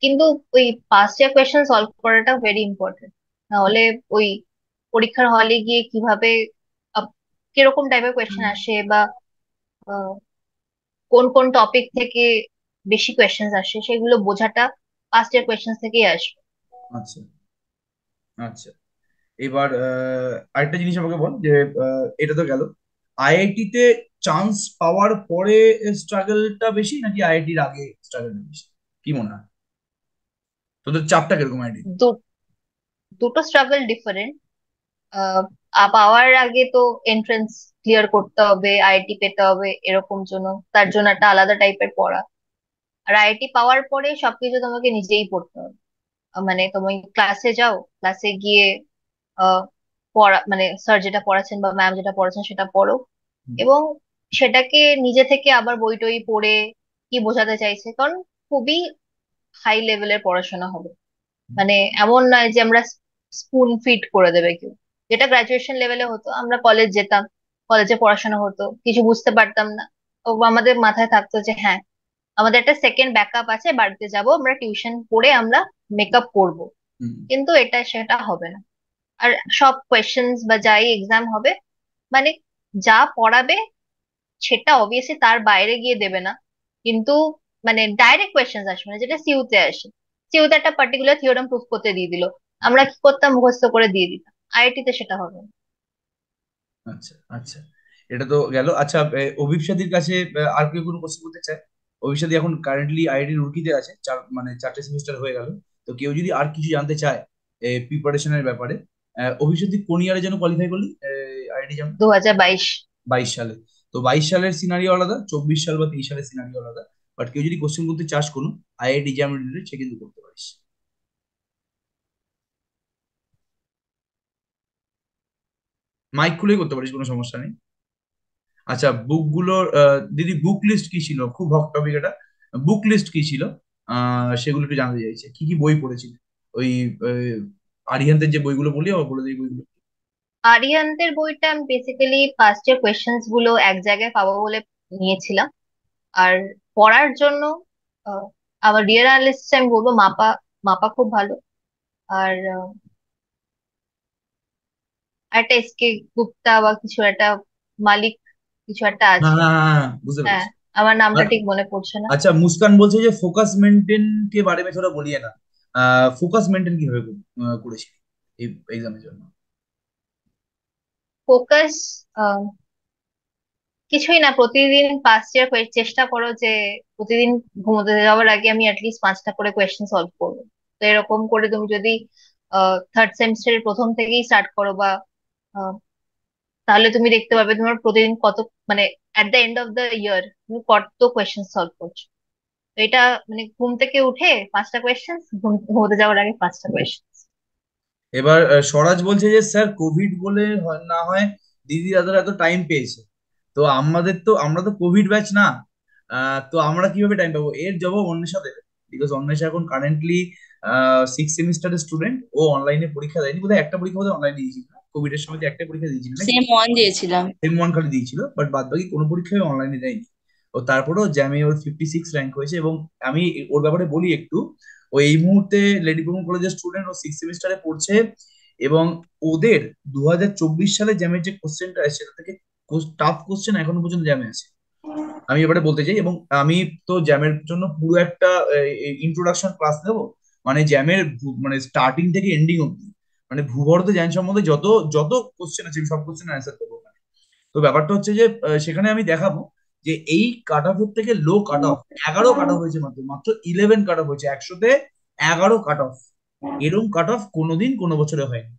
কিন্তু ওই পাঁচটা কোয়েশ্চেন সলভ করাটা ভেরি ইম্পর্টেন্ট নাহলে ওই পরীক্ষার হলে গিয়ে কিভাবে কিরকম টাইপের কোয়েশ্চেন আসে বা কোন কোন টপিক থেকে বেশি কোয়েশ্চেন আসে সেগুলো বোঝাটা ফার্স্ট ইয়ার কোয়েশ্চেন থেকেই আসবে আচ্ছা আচ্ছা এবার আরেকটা জিনিস আমাকে বল যে এটা তো গেল তে চান্স পাওয়ার পরে স্ট্রাগলটা বেশি নাকি আইআইটির আগে স্ট্রাগলটা বেশি কি মনে হয় তোদের চাপটা কিরকম আইআইটি দুটো স্ট্রাগল ডিফারেন্ট পাওয়ার আগে তো এন্ট্রেন্স ক্লিয়ার করতে হবে আইআইটি পেতে হবে এরকম জন্য তার জন্য একটা আলাদা টাইপের পড়া আইআইটি পাওয়ার পরে সবকিছু তোমাকে নিজেই পড়তে হবে মানে তুমি ক্লাসে যাও ক্লাসে গিয়ে পড়া মানে স্যার যেটা পড়াচ্ছেন বা ম্যাম যেটা পড়াচ্ছেন সেটা পড়ো এবং সেটাকে নিজে থেকে আবার বই টই পড়ে কি বোঝাতে চাইছে কারণ খুবই হাই লেভেলের পড়াশোনা হবে মানে এমন নয় যে আমরা স্পুন ফিট করে দেবে কেউ যেটা গ্রাজুয়েশন লেভেলে হতো আমরা কলেজ যেতাম কলেজে পড়াশোনা হতো কিছু বুঝতে পারতাম না আমাদের মাথায় থাকতো যে হ্যাঁ আমাদের একটা সেকেন্ড ব্যাকআপ আছে বাড়িতে যাব আমরা টিউশন পড়ে আমরা মেকআপ করব কিন্তু এটা সেটা হবে না আর সব কোয়েশ্চেন্স বা যাই এক্সাম হবে মানে যা পড়াবে সেটা অবভিয়াসলি তার বাইরে গিয়ে দেবে না কিন্তু মানে ডাইরেক্ট কোয়েশ্চেন আসবে না যেটা সিউতে আসে সিউতে একটা পার্টিকুলার থিওরাম প্রুফ করতে দিয়ে দিল আমরা কি করতাম মুখস্থ করে দিয়ে দিতাম আইআইটি তে সেটা হবে না আচ্ছা আচ্ছা এটা তো গেল আচ্ছা অভিপসাদির কাছে আর কি কোনো কোশ্চেন করতে চায় অভিষেক এখন কারেন্টলি আইআইটি রুকিতে আছে চার মানে চারটে সেমিস্টার হয়ে গেল তো কেউ যদি আর কিছু জানতে চায় প্রিপারেশনের ব্যাপারে অভিষেক কোন ইয়ারে যেন কোয়ালিফাই করলি আইআইটি যেন দু হাজার বাইশ বাইশ সালে তো বাইশ সালের সিনারি আলাদা চব্বিশ সাল বা তেইশ সালের সিনারি আলাদা বাট কেউ যদি কোশ্চেন করতে চাস কোনো আইআইটি জ্যাম রিলেটেড সে কিন্তু করতে পারিস মাইক খুলেই করতে পারিস কোনো সমস্যা নেই আচ্ছা বুকগুলোর দিদি বুক লিস্ট কি ছিল খুব হক টপিক এটা বুক লিস্ট কি ছিল সেগুলো একটু জানতে চাইছে কি কি বই পড়েছিল ওই আরিহান্তের যে বইগুলো বলি আবার বলে দিই বইগুলো আরিহান্তের বইটা আমি বেসিক্যালি ফার্স্ট ইয়ার কোয়েশ্চেন্স গুলো এক জায়গায় পাবো বলে নিয়েছিলাম আর পড়ার জন্য আবার রিয়ার অ্যানালিস্ট আমি বলবো মাপা মাপা খুব ভালো আর একটা এস কে গুপ্তা বা কিছু একটা মালিক কিছু একটা হ্যাঁ, আছে হ্যাঁ, হ্যাঁ, হ্যাঁ বুঝতে পেরেছি আমার নামটা ঠিক মনে পড়ছে না আচ্ছা মুস্কান বলছে যে ফোকাস মেনটেন কে বারে মেথড বলিয়ে না ফোকাস মেনটেন কিভাবে করেছি এই এক্সামের জন্য ফোকাস কিছুই না প্রতিদিন পাঁচ ইয়ার চেষ্টা করো যে প্রতিদিন ঘুমোতে যাওয়ার আগে আমি অ্যাটলিস্ট পাঁচটা করে কোয়েশ্চেন সলভ করবো তো এরকম করে তুমি যদি থার্ড সেমিস্টারের প্রথম থেকেই স্টার্ট করো বা তাহলে তুমি দেখতে পাবে তোমার প্রতিদিন কত মানে at the end of the year তুমি কত কোয়েশ্চেন সলভ করছো এটা মানে ঘুম থেকে উঠে পাঁচটা কোয়েশ্চেন ঘুমোতে যাওয়ার আগে পাঁচটা কোয়েশ্চেন এবার স্বরাজ বলছে যে স্যার কোভিড বলে না হয় দিদি দাদারা এত টাইম পেয়েছে তো আমাদের তো আমরা তো কোভিড ব্যাচ না তো আমরা কিভাবে টাইম পাবো এর জবাব অন্বেষা দেবে বিকজ অন্বেষা এখন কারেন্টলি সিক্স সেমিস্টারের স্টুডেন্ট ও অনলাইনে পরীক্ষা দেয়নি বোধহয় একটা পরীক্ষা বোধহয় অনলাইনে দিয়েছিল কোভিড এর সময় তো একটা পরীক্ষা দিয়েছিল সেম ওয়ান দিয়েছিলাম সেম ওয়ান খালি দিয়েছিল বাট বাদ বাকি কোনো পরীক্ষায় অনলাইনে দেয়নি ও তারপরেও জ্যামে ওর ফিফটি সিক্স র্যাঙ্ক হয়েছে এবং আমি ওর ব্যাপারে বলি একটু ও এই মুহূর্তে লেডি ব্রহ্ম কলেজের স্টুডেন্ট ও সিক্স সেমিস্টারে পড়ছে এবং ওদের দু সালে জ্যামের যে কোশ্চেনটা আছে সেটা থেকে টাফ কোশ্চেন এখনো পর্যন্ত জ্যামে আছে আমি এবারে বলতে চাই এবং আমি তো জ্যামের জন্য পুরো একটা ইন্ট্রোডাকশন ক্লাস দেবো মানে জ্যামের মানে স্টার্টিং থেকে এন্ডিং অব্দি মানে ভূগর্ভ জ্ঞান সম্বন্ধে যত যত কোশ্চেন আছে সব কোশ্চেন অ্যান্সার করবো তো ব্যাপারটা হচ্ছে যে সেখানে আমি দেখাবো যে এই কাট অফ থেকে লো কাট অফ এগারো কাট অফ হয়েছে মাত্র মাত্র ইলেভেন কাট অফ হয়েছে একশোতে এগারো কাট অফ এরম কাট অফ কোনোদিন কোনো বছরে হয়নি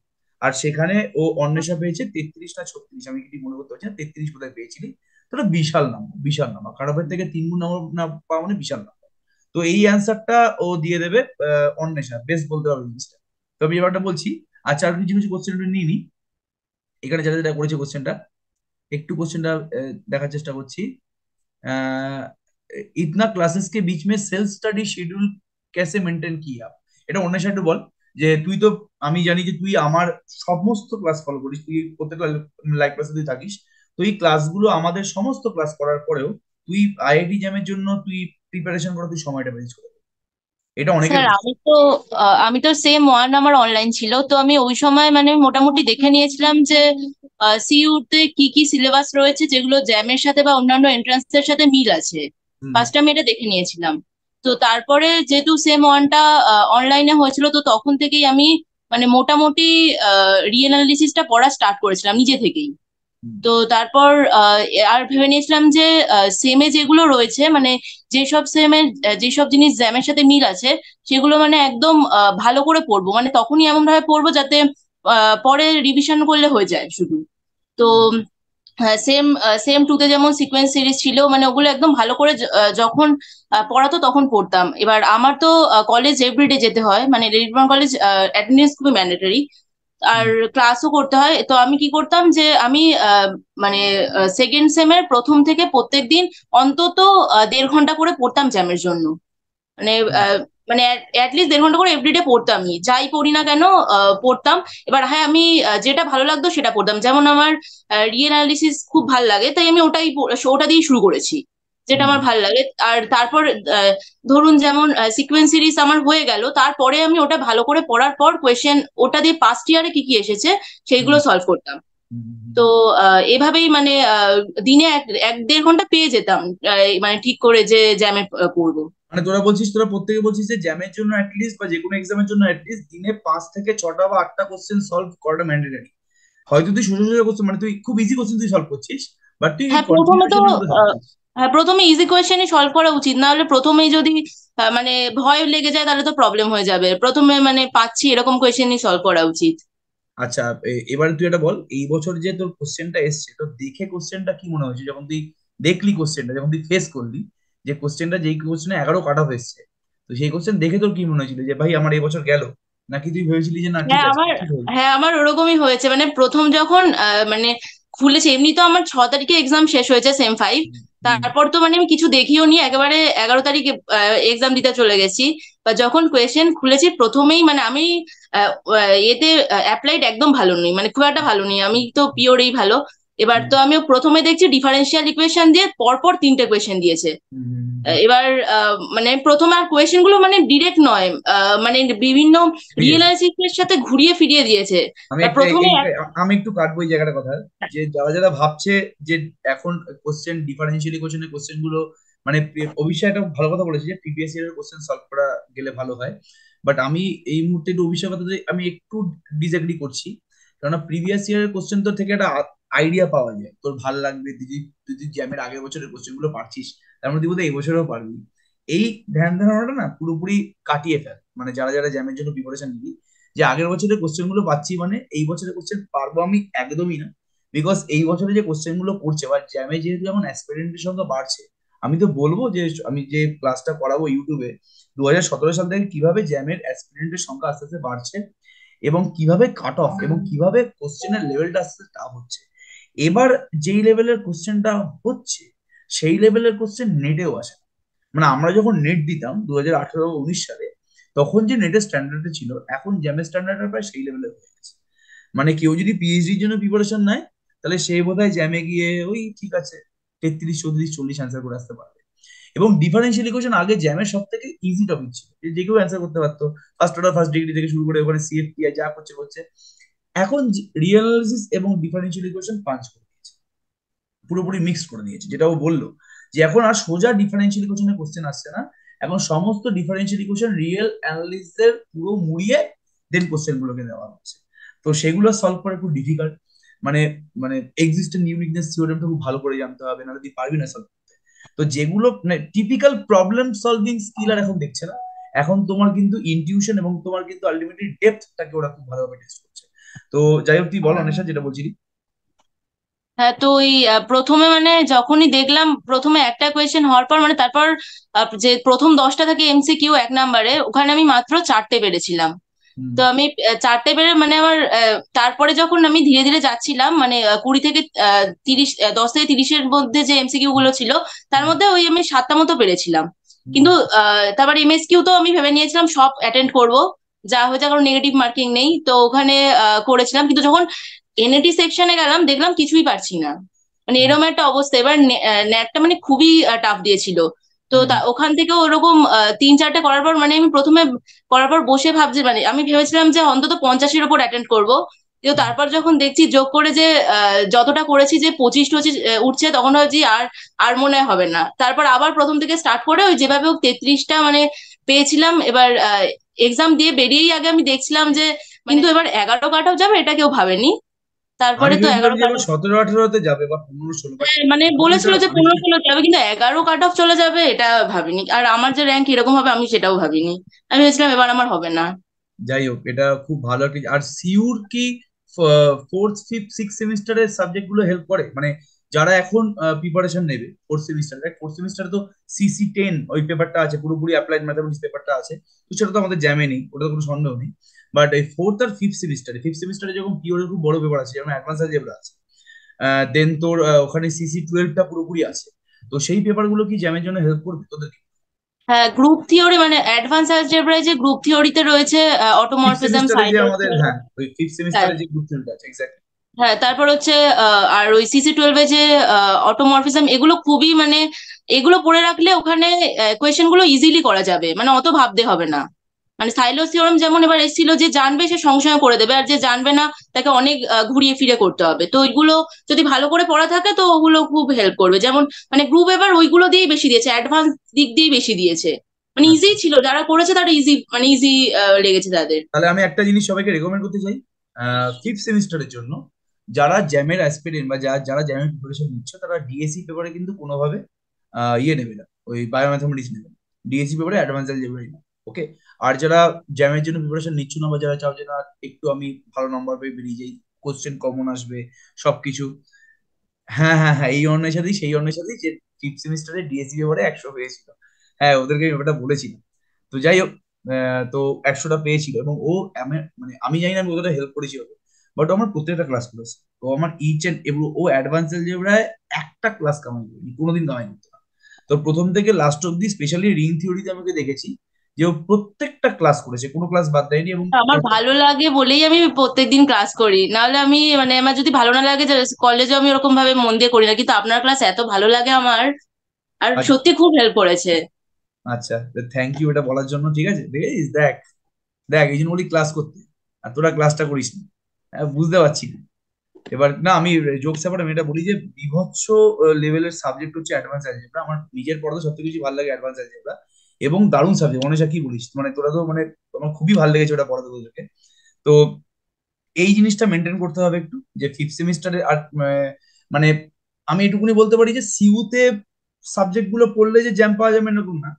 আর সেখানে ও অন্বেষা পেয়েছে তেত্রিশ না ছত্রিশ আমি কি মনে করতে পারছি না তেত্রিশ বোধহয় পেয়েছিলি তাহলে বিশাল নাম্বার বিশাল নাম্বার কাট অফের থেকে তিন গুণ না পাওয়া মানে বিশাল নাম্বার তো এই অ্যান্সারটা ও দিয়ে দেবে অন্বেষা বেশ বলতে পারবে জিনিসটা আমি এবারটা বলছি আচ্ছা আর কিছু কিছু কোশ্চেন একটু নিই নি এখানে যারা যেটা করেছে কোশ্চেনটা একটু কোশ্চেনটা দেখার চেষ্টা করছি ইতনা ক্লাসেস কে বিচ মে সেলফ স্টাডি শিডিউল ক্যাসে মেনটেন কি আপ এটা অন্য সাথে বল যে তুই তো আমি জানি যে তুই আমার সমস্ত ক্লাস ফলো করিস তুই প্রত্যেকটা লাইভ ক্লাসে তুই থাকিস তো এই ক্লাসগুলো আমাদের সমস্ত ক্লাস করার পরেও তুই আইআইটি জ্যামের জন্য তুই প্রিপারেশন করার তুই সময়টা ম্যানেজ করে এটা অনেক স্যার আমি তো আমি তো সেম ওয়ান আমার অনলাইন ছিল তো আমি ওই সময় মানে মোটামুটি দেখে নিয়েছিলাম যে সিইউতে কি কি সিলেবাস রয়েছে যেগুলো জ্যামের সাথে বা অন্যান্য এন্ট্রান্স এর সাথে মিল আছে ফার্স্ট আমি এটা দেখে নিয়েছিলাম তো তারপরে যেহেতু সেম ওয়ানটা অনলাইনে হয়েছিল তো তখন থেকেই আমি মানে মোটামুটি অ্যানালিসিসটা পড়া স্টার্ট করেছিলাম নিজে থেকেই তো তারপর আর ভেবে নিয়েছিলাম যে সেমে যেগুলো রয়েছে মানে যেসব সেমের যেসব জিনিস জ্যামের সাথে মিল আছে সেগুলো মানে একদম ভালো করে পড়বো মানে তখনই এমন ভাবে পড়বো যাতে পরে রিভিশন করলে হয়ে যায় শুধু তো সেম সেম টুতে যেমন সিকোয়েন্স সিরিজ ছিল মানে ওগুলো একদম ভালো করে যখন পড়াতো তখন পড়তাম এবার আমার তো কলেজ এভরিডে যেতে হয় মানে রেডিবান কলেজ অ্যাটেন্ডেন্স খুবই ম্যান্ডেটরি আর ক্লাসও করতে হয় তো আমি কি করতাম যে আমি মানে সেকেন্ড সেমের প্রথম থেকে প্রত্যেক দিন অন্তত দেড় ঘন্টা করে পড়তাম জ্যামের জন্য মানে মানে অ্যাটলিস্ট দেড় ঘন্টা করে এভরিডে পড়তামই যাই পড়ি না কেন পড়তাম এবার হ্যাঁ আমি যেটা ভালো লাগতো সেটা পড়তাম যেমন আমার রিয়েল অ্যানালিসিস খুব ভালো লাগে তাই আমি ওটাই ওটা দিয়েই শুরু করেছি যেটা আমার ভাল লাগে আর তারপর ধরুন যেমন সিকোয়েন্স সিরিজ আমার হয়ে গেল তারপরে আমি ওটা ভালো করে পড়ার পর কোয়েশ্চেন ওটা দিয়ে ফার্স্ট ইয়ারে কি কি এসেছে সেইগুলো সলভ করতাম তো এভাবেই মানে দিনে এক দেড় ঘন্টা পেয়ে যেতাম মানে ঠিক করে যে জ্যামে পড়বো মানে তোরা বলছিস তোরা প্রত্যেকে বলছিস যে জ্যামের জন্য অ্যাটলিস্ট বা যে কোনো এক্সামের জন্য অ্যাটলিস্ট দিনে পাঁচ থেকে ছটা বা আটটা কোশ্চেন সলভ করাটা ম্যান্ডেটারি হয়তো তুই সোজা সোজা কোশ্চেন মানে তুই খুব ইজি কোশ্চেন তুই সলভ করছিস বাট তুই হ্যাঁ, তো হ্যাঁ প্রথমে ইজি কোয়েশ্চেনই সলভ করা উচিত না হলে প্রথমেই যদি মানে ভয় লেগে যায় তাহলে তো প্রবলেম হয়ে যাবে প্রথমে মানে পাচ্ছি এরকম কোয়েশ্চেনই সলভ করা উচিত আচ্ছা এবার তুই এটা বল এই বছর যে তোর কোশ্চেনটা এসছে তো দেখে কোশ্চেনটা কি মনে হয়েছে যখন তুই দেখলি কোশ্চেনটা যখন তুই ফেস করলি যে কোশ্চেনটা যেই কোশ্চেনে এগারো কাট অফ এসছে তো সেই কোশ্চেন দেখে তোর কি মনে হয়েছিল যে ভাই আমার এই বছর গেল নাকি তুই ভেবেছিলি যে না হ্যাঁ আমার হ্যাঁ আমার ওরকমই হয়েছে মানে প্রথম যখন মানে খুলেছে এমনি তো আমার ছ তারিখে এক্সাম শেষ হয়েছে সেম ফাইভ তারপর তো মানে আমি কিছু দেখিও নি একেবারে এগারো তারিখে এক্সাম দিতে চলে গেছি বা যখন কোয়েশ্চেন খুলেছি প্রথমেই মানে আমি এতে অ্যাপ্লাইড একদম ভালো নই মানে খুব একটা ভালো নই আমি তো পিওরেই ভালো এবার তো আমি প্রথমে দেখছি ডিফারেন্সিয়াল ইকুয়েশন দিয়ে পরপর তিনটে কোয়েশন দিয়েছে এবার মানে প্রথম আর কোয়েশন গুলো মানে ডিরেক্ট নয় মানে বিভিন্ন রিয়েল সাথে ঘুরিয়ে ফিরিয়ে দিয়েছে প্রথমে আমি একটু কাটবো এই জায়গাটা কথা যে যারা যারা ভাবছে যে এখন কোশ্চেন ডিফারেন্সিয়াল ইকুয়েশনের কোশ্চেন গুলো মানে অভিষেক একটা ভালো কথা বলেছে যে প্রিভিয়াস এর কোশ্চেন সলভ করা গেলে ভালো হয় বাট আমি এই মুহূর্তে একটু অভিষেক কথা আমি একটু ডিসএগ্রি করছি কেননা প্রিভিয়াস ইয়ারের কোশ্চেন তো থেকে একটা আইডিয়া পাওয়া যায় তোর ভাল লাগবে তুই তুই জ্যামের আগের বছরের কোশ্চেন গুলো পারছিস তার মধ্যে বোধহয় এই বছরেও পারবি এই ধ্যান ধারণাটা না পুরোপুরি কাটিয়ে ফেল মানে যারা যারা জ্যামের জন্য প্রিপারেশন নিবি যে আগের বছরের কোশ্চেন গুলো পাচ্ছি মানে এই বছরের কোশ্চেন পারবো আমি একদমই না বিকজ এই বছরে যে কোশ্চেন গুলো করছে বা জ্যামে যেহেতু যেমন অ্যাসপিরেন্টের সংখ্যা বাড়ছে আমি তো বলবো যে আমি যে ক্লাসটা করাবো ইউটিউবে দু হাজার সতেরো সাল থেকে কিভাবে জ্যামের অ্যাসপিরেন্টের সংখ্যা আস্তে আস্তে বাড়ছে এবং কিভাবে কাট অফ এবং কিভাবে কোশ্চেনের লেভেলটা আস্তে আস্তে টাফ হচ্ছে এবার যেই লেভেলের কোশ্চেনটা হচ্ছে সেই লেভেলের কোশ্চেন নেটেও আসে মানে আমরা যখন নেট দিতাম দু হাজার আঠারো উনিশ সালে তখন যে নেটের স্ট্যান্ডার্ডটা ছিল এখন জ্যামের স্ট্যান্ডার্ডটা প্রায় সেই লেভেলের হয়ে গেছে মানে কেউ যদি পিএইচডির জন্য প্রিপারেশন নেয় তাহলে সে বোধহয় জ্যামে গিয়ে ওই ঠিক আছে তেত্রিশ চৌত্রিশ চল্লিশ অ্যান্সার করে আসতে পারবে এবং ডিফারেন্সিয়াল ইকুয়েশন আগে জ্যামের সব থেকে ইজি টপিক ছিল যে কেউ অ্যান্সার করতে পারতো ফার্স্ট অর্ডার ফার্স্ট ডিগ্রি থেকে শুরু করে ওখানে সিএফটি যা করছে করছে এখন রিয়ালিস এবং ডিফারেন্সিয়াল ইকুয়েশন পাঁচ করে দিয়েছে পুরোপুরি মিক্স করে দিয়েছে যেটা ও বললো যে এখন আর সোজা ডিফারেন্সিয়াল ইকুয়েশনের কোশ্চেন আসছে না এখন সমস্ত ডিফারেন্সিয়াল ইকুয়েশন রিয়েল অ্যানালিসিসের পুরো মুড়িয়ে দেন কোশ্চেন গুলোকে দেওয়া হচ্ছে তো সেগুলো সলভ করা খুব ডিফিকাল্ট মানে মানে এক্সিস্টেন্ট ইউনিকনেস থিওরেমটা খুব ভালো করে জানতে হবে নাহলে তুই পারবি না সলভ করতে তো যেগুলো মানে টিপিক্যাল প্রবলেম সলভিং স্কিল আর এখন দেখছে না এখন তোমার কিন্তু ইনটিউশন এবং তোমার কিন্তু আলটিমেটলি ডেপথটাকে ওরা খুব ভালোভাবে টেস্ট করছে তো যাই হোক তুই বল অনেশা যেটা বলছিলি হ্যাঁ তো ওই প্রথমে মানে যখনই দেখলাম প্রথমে একটা কোয়েশ্চেন হওয়ার পর মানে তারপর যে প্রথম দশটা থাকে এমসিকিউ এক নাম্বারে ওখানে আমি মাত্র চারটে পেরেছিলাম তো আমি চারটে পেরে মানে আমার তারপরে যখন আমি ধীরে ধীরে যাচ্ছিলাম মানে কুড়ি থেকে তিরিশ দশ থেকে তিরিশের মধ্যে যে এমসিকিউ গুলো ছিল তার মধ্যে ওই আমি সাতটা মতো পেরেছিলাম কিন্তু তারপর এমএসকিউ তো আমি ভেবে নিয়েছিলাম সব অ্যাটেন্ড করব যা হয়েছে কারণ নেগেটিভ মার্কিং নেই তো ওখানে করেছিলাম কিন্তু যখন এনএটি সেকশনে গেলাম দেখলাম কিছুই পারছি না মানে এরকম একটা অবস্থা এবার ন্যাটটা মানে খুবই টাফ দিয়েছিল তো ওখান থেকে ওরকম তিন চারটে করার পর মানে আমি প্রথমে করার পর বসে ভাবছি মানে আমি ভেবেছিলাম যে অন্তত পঞ্চাশের ওপর অ্যাটেন্ড করবো কিন্তু তারপর যখন দেখছি যোগ করে যে যতটা করেছি যে পঁচিশ টচিশ উঠছে তখন ভাবছি আর আর মনে হবে না তারপর আবার প্রথম থেকে স্টার্ট করে ওই যেভাবে হোক তেত্রিশটা মানে পেয়েছিলাম এবার এক্সাম দিয়ে বেরিয়েই আগে আমি দেখছিলাম যে মানে কিন্তু এবার এগারো কাটাও যাবে এটা কেউ ভাবেনি তারপরে তো এগারো সতেরো যাবে বা পনেরো ষোলো হ্যাঁ, মানে বলেছিল যে পনেরো ষোলো যাবে কিন্তু এগারো কাট অফ চলে যাবে এটা ভাবিনি আর আমার যে র্যাঙ্ক এরকম হবে আমি সেটাও ভাবিনি আমি ভেবেছিলাম এবার আমার হবে না যাই হোক এটা খুব ভালো আর সিউর কি ফোর্থ ফিফথ সিক্স সেমিস্টারের সাবজেক্ট গুলো হেল্প করে মানে যারা এখন প্রিপারেশন নেবে ফোর্থ সেমিস্টার ফোর্থ সেমিস্টার তো সিসি টেন ওই পেপারটা আছে পুরোপুরি অ্যাপ্লাইড ম্যাথামেটিক্স পেপারটা আছে তো সেটা তো আমাদের জ্যামে নেই ওটা তো কোনো সন্দেহ নেই বাট এই ফোর্থ আর ফিফথ সেমিস্টারে ফিফথ সেমিস্টারে যেরকম পিওর খুব বড় পেপার আছে যেমন অ্যাডভান্স অ্যালজেব্রা আছে দেন তোর ওখানে সিসি টুয়েলভটা পুরোপুরি আছে তো সেই পেপারগুলো কি জ্যামের জন্য হেল্প করবে তোদেরকে হ্যাঁ গ্রুপ থিওরি মানে অ্যাডভান্স অ্যালজেব্রায় যে গ্রুপ থিওরিতে রয়েছে অটোমরফিজম আমাদের হ্যাঁ ওই ফিফথ সেমিস্টারে যে গ্রুপ থিওরিটা আছে এক্স্যাক্টলি হ্যাঁ তারপর হচ্ছে আর ওই সিসি টুয়েলভে যে অটোমরফিজম এগুলো খুবই মানে এগুলো পড়ে রাখলে ওখানে কোয়েশ্চেন গুলো ইজিলি করা যাবে মানে অত ভাবতে হবে না মানে সাইলো থিওরাম যেমন এবার এসেছিল যে জানবে সে সংশয় করে দেবে আর যে জানবে না তাকে অনেক ঘুরিয়ে ফিরে করতে হবে তো ওইগুলো যদি ভালো করে পড়া থাকে তো ওগুলো খুব হেল্প করবে যেমন মানে গ্রুপ এবার ওইগুলো দিয়েই বেশি দিয়েছে অ্যাডভান্স দিক দিয়েই বেশি দিয়েছে মানে ইজি আচ্ছা। ছিল যারা করেছে তারা ইজি মানে ইজি লেগেছে তাদের তাহলে আমি একটা জিনিস সবাইকে রেকমেন্ড করতে চাই ফিফথ সেমিস্টারের জন্য যারা জ্যামের অ্যাসপিরেন্ট বা যারা যারা জ্যামের প্রিপারেশন নিচ্ছ তারা ডিএসসি e পেপারে কিন্তু কোনোভাবে ইয়ে নেবে না ওই বায়োম্যাথামেটিক্স নেবে না ডিএসসি পেপারে অ্যাডভান্স অ্যালজেব্রাই না ওকে আর যারা জ্যামের জন্য প্রিপারেশন নিচ্ছ না বা যারা চাও যে না একটু আমি ভালো নম্বর পেয়ে বেরিয়ে যাই কোশ্চেন কমন আসবে সবকিছু হ্যাঁ হ্যাঁ হ্যাঁ এই অন্যের সাথেই সেই অন্যের সাথেই যে ফিফথ সেমিস্টারে ডিএসসি পেপারে একশো পেয়েছিল হ্যাঁ ওদেরকে আমি ব্যাপারটা বলেছিলাম তো যাই হোক তো একশোটা পেয়েছিল এবং ও মানে আমি জানি না আমি ওদের হেল্প করেছি ওদের বাট আমার প্রত্যেকটা ক্লাস করেছে তো আমার ইচ এন্ড এভরি ও অ্যাডভান্স এলজেব্রায় একটা ক্লাস কামাই করিনি কোনোদিন কামাই করতে না তো প্রথম থেকে লাস্ট অব্দি স্পেশালি রিং থিওরিতে আমাকে দেখেছি যে ও প্রত্যেকটা ক্লাস করেছে কোনো ক্লাস বাদ দেয়নি এবং আমার ভালো লাগে বলেই আমি প্রত্যেকদিন ক্লাস করি নাহলে আমি মানে আমার যদি ভালো না লাগে কলেজে আমি ওরকম ভাবে মন দিয়ে করি না কিন্তু আপনার ক্লাস এত ভালো লাগে আমার আর আচ্ছা। সত্যি খুব হেল্প করেছে আচ্ছা থ্যাংক ইউ এটা বলার জন্য ঠিক আছে দেখ দেখ এই জন্য বলি ক্লাস করতে আর তোরা ক্লাসটা করিস না হ্যাঁ, বুঝতে পারছি না এবার না আমি যোগ সাপোর্ট আমি এটা বলি যে বিভৎস লেভেলের সাবজেক্ট হচ্ছে অ্যাডভান্স অ্যালজেব্রা আমার নিজের পড়া তো সবথেকে বেশি ভালো লাগে অ্যাডভান্স অ্যালজেব্রা এবং দারুণ সাবজেক্ট মনে কি বলিস মানে তোরা তো মানে আমার খুবই ভালো লেগেছে ওটা পড়াতে তোদেরকে তো এই জিনিসটা মেনটেন করতে হবে একটু যে ফিফথ সেমিস্টারে আর মানে আমি এটুকুনি বলতে পারি যে সিউতে সাবজেক্ট গুলো পড়লে যে জ্যাম পাওয়া যাবে এরকম না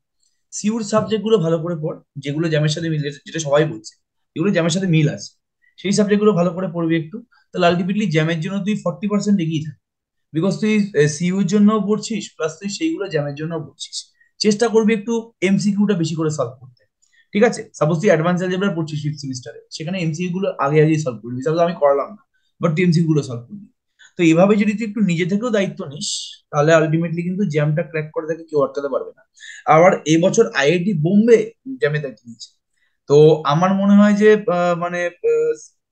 সিউর সাবজেক্ট গুলো ভালো করে পড় যেগুলো জ্যামের সাথে মিল যেটা সবাই বলছে এগুলো জ্যামের সাথে মিল আছে সেই সাবজেক্টগুলো ভালো করে পড়বি একটু তাহলে আলটিমেটলি জ্যামের জন্য তুই ফর্টি পার্সেন্ট এগিয়ে থাকবি বিকজ তুই এর জন্যও পড়ছিস প্লাস তুই সেইগুলো জ্যামের জন্য পড়ছিস চেষ্টা করবি একটু এমসিকিউটা বেশি করে সলভ করতে ঠিক আছে সাপোজ তুই অ্যাডভান্স অ্যালজেব্রা পড়ছিস ফিফথ সেমিস্টারে সেখানে এমসিকিউ গুলো আগে আগেই সলভ করবি সাপোজ আমি করলাম না বাট তুই এমসিকিউ গুলো সলভ করবি তো এভাবে যদি তুই একটু নিজে থেকেও দায়িত্ব নিস তাহলে আলটিমেটলি কিন্তু জ্যামটা ক্র্যাক করে তাকে কেউ আটকাতে পারবে না আবার এবছর আইআইটি বোম্বে জ্যামে দায়িত্ব নিয়েছে তো আমার মনে হয় যে মানে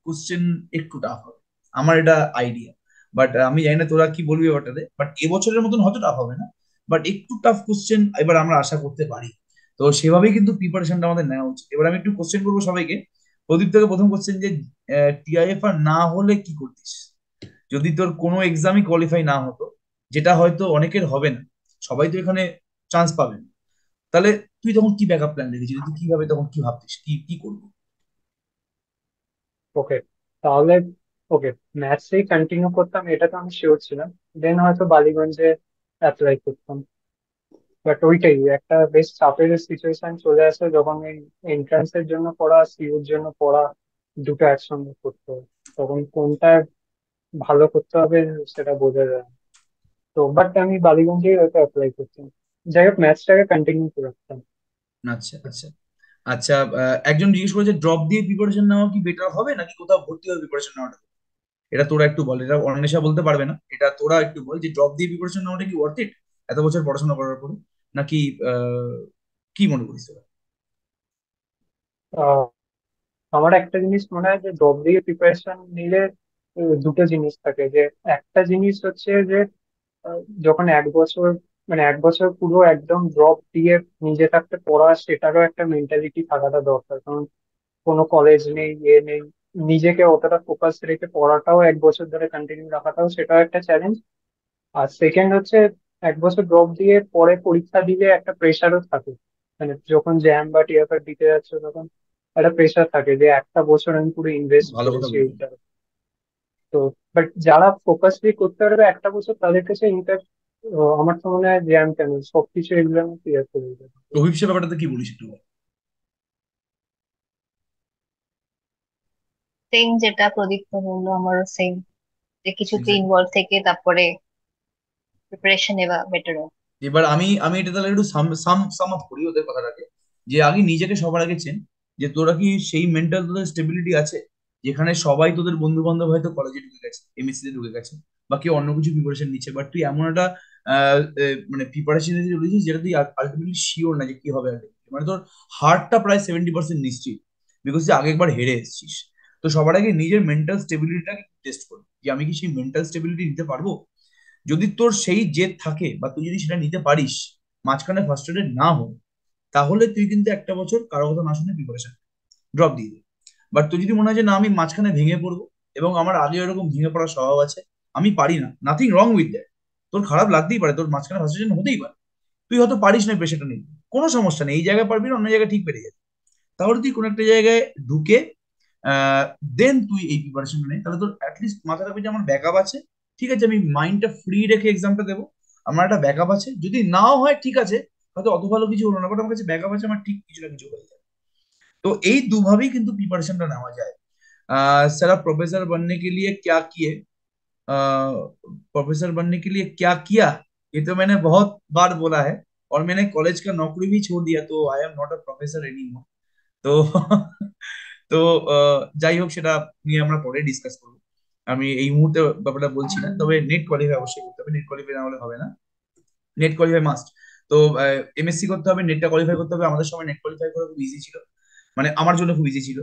কোশ্চেন একটু টাফ হবে আমার এটা আইডিয়া বাট আমি জানি না তোরা কি বলবি ওটাতে বাট এবছরের মতন হয়তো টাফ হবে না বাট একটু টাফ কোশ্চেন এবার আমরা আশা করতে পারি তো সেভাবেই কিন্তু প্রিপারেশনটা আমাদের নেওয়া উচিত এবার আমি একটু কোশ্চেন করবো সবাইকে প্রদীপ থেকে প্রথম কোশ্চেন যে টিআইএফ আর না হলে কি করতিস যদি তোর কোনো এক্সামই কোয়ালিফাই না হতো যেটা হয়তো অনেকের হবে না সবাই তো এখানে চান্স পাবেন তাহলে তুই তখন কি ব্যাকআপ প্ল্যান রেখেছিলি তুই কিভাবে তখন কি ভাবছিস কি কি করবো ওকে তাহলে ওকে ম্যাথসেই কন্টিনিউ করতাম এটা তো আমি শিওর ছিলাম দেন হয়তো বালিগঞ্জে অ্যাপ্লাই করতাম বাট ওইটাই একটা বেশ চাপের সিচুয়েশন চলে আসে যখন এই এন্ট্রান্স এর জন্য পড়া সিওর e জন্য পড়া দুটো একসঙ্গে করতে হবে তখন কোনটা ভালো করতে হবে সেটা বোঝা যায় না তো বাট আমি বালিগঞ্জেই হয়তো অ্যাপ্লাই করতাম যাই হোক ম্যাথসটাকে কন্টিনিউ করে রাখতাম আচ্ছা আচ্ছা আচ্ছা একজন জিজ্ঞেস করেছে ড্রপ দিয়ে প্রিপারেশন নেওয়া কি বেটার হবে নাকি কোথাও ভর্তি হয়ে প্রিপারেশন নেওয়াটা এটা তোরা একটু বল এটা অন্বেষা বলতে পারবে না এটা তোরা একটু বল যে ড্রপ দিয়ে প্রিপারেশন নেওয়াটা কি ওয়ার্থ ইট এত বছর পড়াশোনা করার পরে নাকি কি মনে করিস তোরা আমার একটা জিনিস মনে হয় যে ড্রপ দিয়ে প্রিপারেশন নিলে দুটো জিনিস থাকে যে একটা জিনিস হচ্ছে যে যখন এক বছর মানে এক বছর পুরো একদম ড্রপ দিয়ে নিজে থাকতে পড়া সেটারও একটা মেন্টালিটি থাকাটা দরকার কারণ কোনো কলেজ নেই ইয়ে নেই নিজেকে অতটা ফোকাস রেখে পড়াটাও এক বছর ধরে কন্টিনিউ রাখাটাও সেটাও একটা চ্যালেঞ্জ আর সেকেন্ড হচ্ছে এক বছর ড্রপ দিয়ে পরে পরীক্ষা দিলে একটা প্রেশারও থাকে মানে যখন জ্যাম বা টিএফআর দিতে যাচ্ছ তখন একটা প্রেশার থাকে যে একটা বছর আমি পুরো ইনভেস্ট করেছি এইটা তো বাট যারা ফোকাসলি করতে পারবে একটা বছর তাদের কাছে ইনফ্যাক্ট আমার তো মনে হয় জ্যাম কেন সবকিছু এক্সাম ক্লিয়ার করে দেবে অভিষেক ব্যাপারটাতে কি বলিস একটু সেম যেটা প্রদীপ্ত বললো আমারও সেম যে কিছুতে ইনভলভ থেকে তারপরে প্রিপারেশন নেওয়া বেটার এবার আমি আমি এটা তাহলে একটু সাম সাম সাম আপ করি ওদের কথাটাকে যে আগে নিজেকে সবার আগে চেন যে তোরা কি সেই মেন্টাল তোদের স্টেবিলিটি আছে যেখানে সবাই তোদের বন্ধু বান্ধব হয়তো কলেজে ঢুকে গেছে এমএসসি তে ঢুকে গেছে বা কেউ অন্য কিছু প্রিপারেশন নিচ্ছে বাট তুই এমন একটা মানে প্রিপারেশন নিতে যেটা তুই আলটিমেটলি শিওর না যে কি হবে মানে তোর হারটা প্রায় সেভেন্টি পার্সেন্ট নিশ্চিত বিকজ তুই আগে একবার হেরে এসেছিস তো সবার আগে নিজের মেন্টাল স্টেবিলিটিটাকে টেস্ট করবি যে আমি কি সেই মেন্টাল স্টেবিলিটি নিতে পারবো যদি তোর সেই জেদ থাকে বা তুই যদি সেটা নিতে পারিস মাঝখানে ফার্স্ট ফার্স্টেডেড না হো তাহলে তুই কিন্তু একটা বছর কারো কথা না শুনে প্রিপারেশন ড্রপ দিয়ে দে বাট তুই যদি মনে হয় যে না আমি মাঝখানে ভেঙে পড়বো এবং আমার আগে এরকম ভেঙে পড়ার স্বভাব আছে আমি পারি না নাথিং রং উইথ দ্যাট তোর খারাপ লাগতেই পারে তোর মাঝখানে ফ্রাস্ট্রেশন হতেই পারে তুই হয়তো পারিস না পেশাটা নিতে কোনো সমস্যা নেই এই জায়গায় পারবি না অন্য জায়গায় ঠিক পেরে যাবে তাহলে তুই কোনো একটা জায়গায় ঢুকে দেন তুই এই প্রিপারেশনটা নেই তাহলে তোর অ্যাটলিস্ট মাথা রাখবি যে আমার ব্যাকআপ আছে ঠিক আছে আমি মাইন্ডটা ফ্রি রেখে এক্সামটা দেবো আমার একটা ব্যাকআপ আছে যদি নাও হয় ঠিক আছে হয়তো অত ভালো কিছু হলো না বাট আমার কাছে ব্যাকআপ আছে আমার ঠিক কিছু না কিছু হয়ে যাবে তো এই দুভাবেই কিন্তু প্রিপারেশনটা নেওয়া যায় স্যার প্রফেসর বাননে কে লিয়ে क्या কিয়ে प्रोफेसर बनने के लिए क्या किया ये तो मैंने बहुत बार बोला है और मैंने कॉलेज का नौकरी भी छोड़ दिया तो I am not a professor any more তো তো যাই হোক সেটা নিয়ে আমরা পরে ডিসকাস করব আমি এই মুহূর্তে ব্যাপারটা বলছি না তবে নেট কোয়ালিফাই অবশ্যই করতে হবে নেট কোয়ালিফাই না হলে হবে না নেট কোয়ালিফাই মাস্ট তো এমএসসি করতে হবে নেটটা কোয়ালিফাই করতে হবে আমাদের সময় নেট কোয়ালিফাই করা খুব ইজি ছিল মানে আমার জন্য খুব ইজি ছিল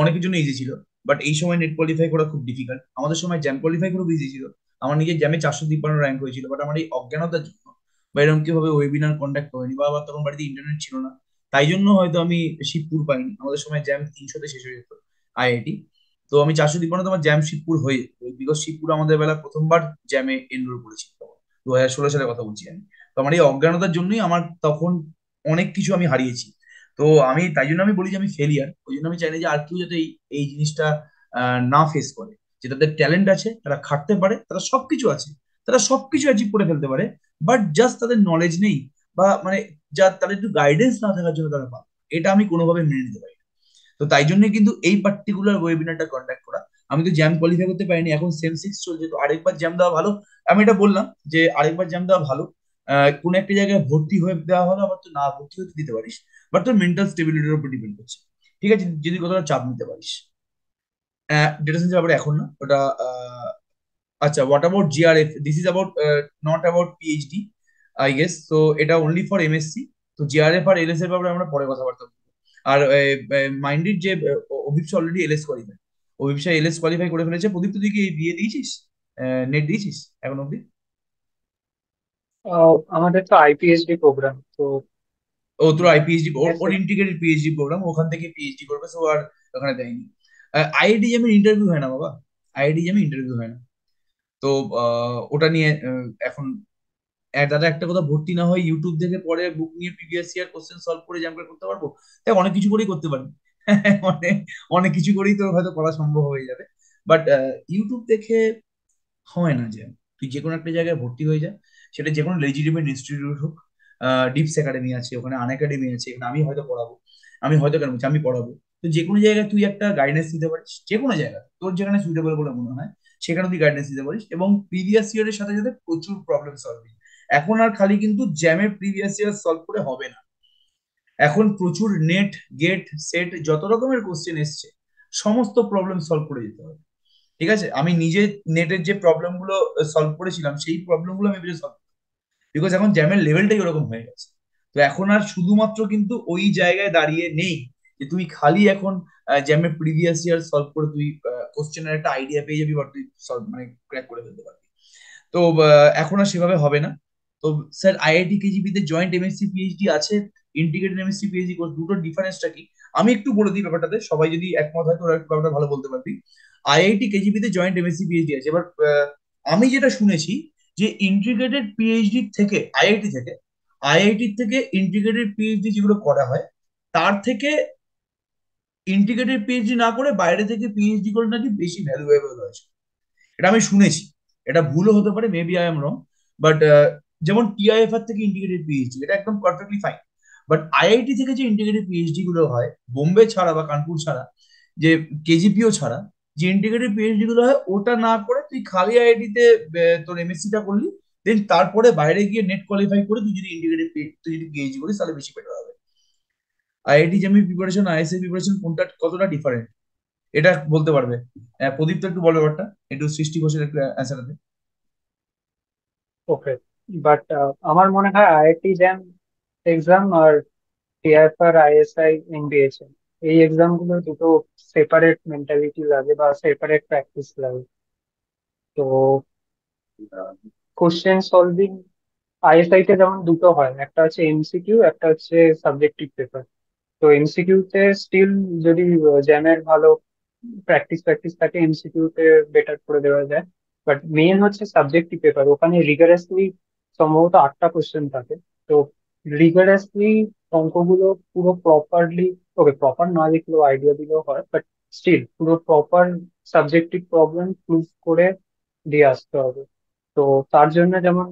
অনেকের জন্য ইজি ছিল বাট এই সময় নেট কোয়ালিফাই করা খুব ডিফিকাল্ট আমাদের সময় জ্যাম কোয়ালিফাই খুব ইজি ছিল আমার নিজের জ্যামে চারশো তিপ্পান্ন র্যাঙ্ক হয়েছিল বাট আমার এই অজ্ঞানতার জন্য বা এরকম কিভাবে ওয়েবিনার কন্ট্যাক্ট হয়নি বা আবার তখন বাড়িতে ইন্টারনেট ছিল না তাই জন্য হয়তো আমি শিবপুর পাইনি আমাদের সময় জ্যাম তিনশোতে শেষ হয়ে যেত আইআইটি তো আমি চারশো তিপ্পান্ন তোমার জ্যাম শিবপুর হয়ে বিকজ শিবপুর আমাদের বেলা প্রথমবার জ্যামে এনরোল করেছি দু হাজার ষোলো সালের কথা বলছি আমি তো আমার এই অজ্ঞানতার জন্যই আমার তখন অনেক কিছু আমি হারিয়েছি তো আমি তাই জন্য আমি বলি যে আমি ফেলিয়ার ওই জন্য আমি চাই না যে আর কেউ যাতে এই জিনিসটা না ফেস করে যে তাদের ট্যালেন্ট আছে তারা খাটতে পারে তারা সবকিছু আছে তারা সবকিছু অ্যাচিভ করে ফেলতে পারে বাট জাস্ট তাদের নলেজ নেই বা মানে যা তাদের একটু গাইডেন্স না থাকার জন্য তারা পাবে এটা আমি কোনোভাবে মেনে নিতে পারি তো তাই জন্যই কিন্তু এই পার্টিকুলার ওয়েবিনারটা কন্ট্যাক্ট করা আমি তো জ্যাম কোয়ালিফাই করতে পারিনি এখন সেম সিক্স চলছে তো আরেকবার জ্যাম দেওয়া ভালো আমি এটা বললাম যে আরেকবার জ্যাম দেওয়া ভালো কোন একটা জায়গায় ভর্তি হয়ে দেওয়া হলো আবার তো না ভর্তি হতে দিতে পারিস বাট তোর মেন্টাল স্টেবিলিটির উপর ডিপেন্ড করছে ঠিক আছে যদি কতটা চাপ নিতে পারিস ডেটা সায়েন্সের ব্যাপারে এখন না ওটা আচ্ছা what about JRF this is about not about PhD I guess তো এটা ওনলি ফর এমএসসি তো জিআরএফ আর এলএস এর ব্যাপারে আমরা পরে কথাবার্তা বলবো আর মাইন্ডেড যে Abhipsa already LS qualify Abhipsa LS qualify করে ফেলেছে প্রদীপ তুই কি বিয়ে দিয়েছিস নেট দিয়েছিস এখন অবধি আমাদের তো আইপিএসডি প্রোগ্রাম তো ও তোর I PhD or integrated PhD program ওখান থেকে পিএইচডি করবে সো আর ওখানে দেয়নি আইআইটি জামের ইন্টারভিউ হয় না বাবা আইআইডি জামে ইন্টারভিউ হয় না তো ওটা নিয়ে এখন দাদা একটা কথা ভর্তি না হয় ইউটিউব থেকে পরে বুক নিয়ে প্রিভিয়াস ইয়ার কোশ্চেন সলভ করে জ্যাম করে করতে পারবো তাই অনেক কিছু করেই করতে পারবি মানে অনেক কিছু করেই তোর হয়তো করা সম্ভব হয়ে যাবে বাট ইউটিউব দেখে হয় না যে তুই যে কোনো একটা জায়গায় ভর্তি হয়ে যা সেটা যে কোনো লেজিটিমেট ইনস্টিটিউট হোক ডিপস একাডেমি আছে ওখানে আন একাডেমি আছে এখানে আমি হয়তো পড়াবো আমি হয়তো কেন আমি পড়াবো তো যে কোনো জায়গায় তুই একটা গাইডেন্স দিতে পারিস যে কোনো জায়গায় তোর যেখানে সুইটেবল বলে মনে হয় সেখানে তুই গাইডেন্স দিতে পারিস এবং প্রিভিয়াস ইয়ারের সাথে সাথে প্রচুর প্রবলেম সলভিং এখন আর খালি কিন্তু জ্যামের প্রিভিয়াস ইয়ার সলভ করে হবে না এখন প্রচুর নেট গেট সেট যত রকমের কোশ্চেন এসছে সমস্ত প্রবলেম সলভ করে যেতে হবে ঠিক আছে আমি নিজে নেটের যে প্রবলেমগুলো সলভ করেছিলাম সেই প্রবলেমগুলো আমি সলভ বিকজ এখন জ্যামের লেভেলটাই ওরকম হয়ে গেছে তো এখন আর শুধুমাত্র কিন্তু ওই জায়গায় দাঁড়িয়ে নেই যে তুই খালি এখন জ্যামের প্রিভিয়াস ইয়ার সলভ করে তুই কোশ্চেনের একটা আইডিয়া পেয়ে যাবি বা তুই সলভ মানে ক্র্যাক করে ফেলতে পারবি তো এখন আর সেভাবে হবে না তো স্যার আইআইটি কেজিপিতে জয়েন্ট এমএসসি পিএইচডি আছে ইন্টিগ্রেটেড এমএসসি পিএইচডি কোর্স দুটোর ডিফারেন্সটা কি আমি একটু বলে দিই ব্যাপারটাতে সবাই যদি একমত হয় তো একটু ব্যাপারটা ভালো বলতে পারবি আইআইটি কেজিপিতে জয়েন্ট এমএসসি পিএইচডি আছে এবার আমি যেটা শুনেছি যে ইন্টিগ্রেটেড পিএইচডি থেকে আইআইটি থেকে আইআইটি থেকে ইন্টিগ্রেটেড পিএইচডি যেগুলো করা হয় তার থেকে ইন্টিগ্রেটেড পিএইচডি না করে বাইরে থেকে পিএইচডি করে নাকি বেশি ভ্যালুয়েবল হয়েছে এটা আমি শুনেছি এটা ভুলও হতে পারে maybe I am wrong but যেমন টিআইএফ আর থেকে ইন্টিগ্রেটেড পিএইচডি এটা একদম পারফেক্টলি ফাইন বাট আইআইটি থেকে যে ইন্টিগ্রেটেড পিএইচডি গুলো হয় বোম্বে ছাড়া বা কানপুর ছাড়া যে কেজিপিও ছাড়া যে ইন্টিগ্রেটিভ পিএইচডি গুলো হয় ওটা না করে তুই খালি তে তোর এমএসসি টা করলি দেন তারপরে বাইরে গিয়ে নেট কোয়ালিফাই করে তুই যদি ইন্টিগ্রেটিভ তুই যদি পিএইচডি করিস তাহলে বেশি বেটার হবে আইআইটি যেমনি প্রিপারেশন আইএসসি প্রিপারেশন কোনটা কতটা ডিফারেন্ট এটা বলতে পারবে হ্যাঁ, প্রদীপ তো একটু বলো ব্যাপারটা একটু সৃষ্টি ঘোষের একটু অ্যান্সার দে ওকে বাট আমার মনে হয় আইআইটি জ্যাম এক্সাম আর টিআরএফআর আইএসআই এমবিএসএম এই এক্সাম গুলো দুটো সেপারেট মেন্টালিটি লাগে বা সেপারেট প্র্যাকটিস লাগে তো কোশ্চেন সলভিং আইএসআই তে যেমন দুটো হয় একটা হচ্ছে এমসিকিউ একটা হচ্ছে সাবজেক্টিভ পেপার তো এমসিকিউ তে স্টিল যদি জ্যামের ভালো প্র্যাকটিস প্র্যাকটিস থাকে এমসিকিউ তে বেটার করে দেওয়া যায় বাট মেন হচ্ছে সাবজেক্টিভ পেপার ওখানে রিগারাসলি সম্ভবত আটটা কোশ্চেন থাকে তো রিগারাসলি অঙ্কগুলো পুরো প্রপারলি ওকে প্রপার না গুলো আইডিয়া দিলেও হয় বাট স্টিল পুরো প্রপার সাবজেক্টিভ প্রবলেম প্রুভ করে দিয়ে আসতে হবে তো তার জন্য যেমন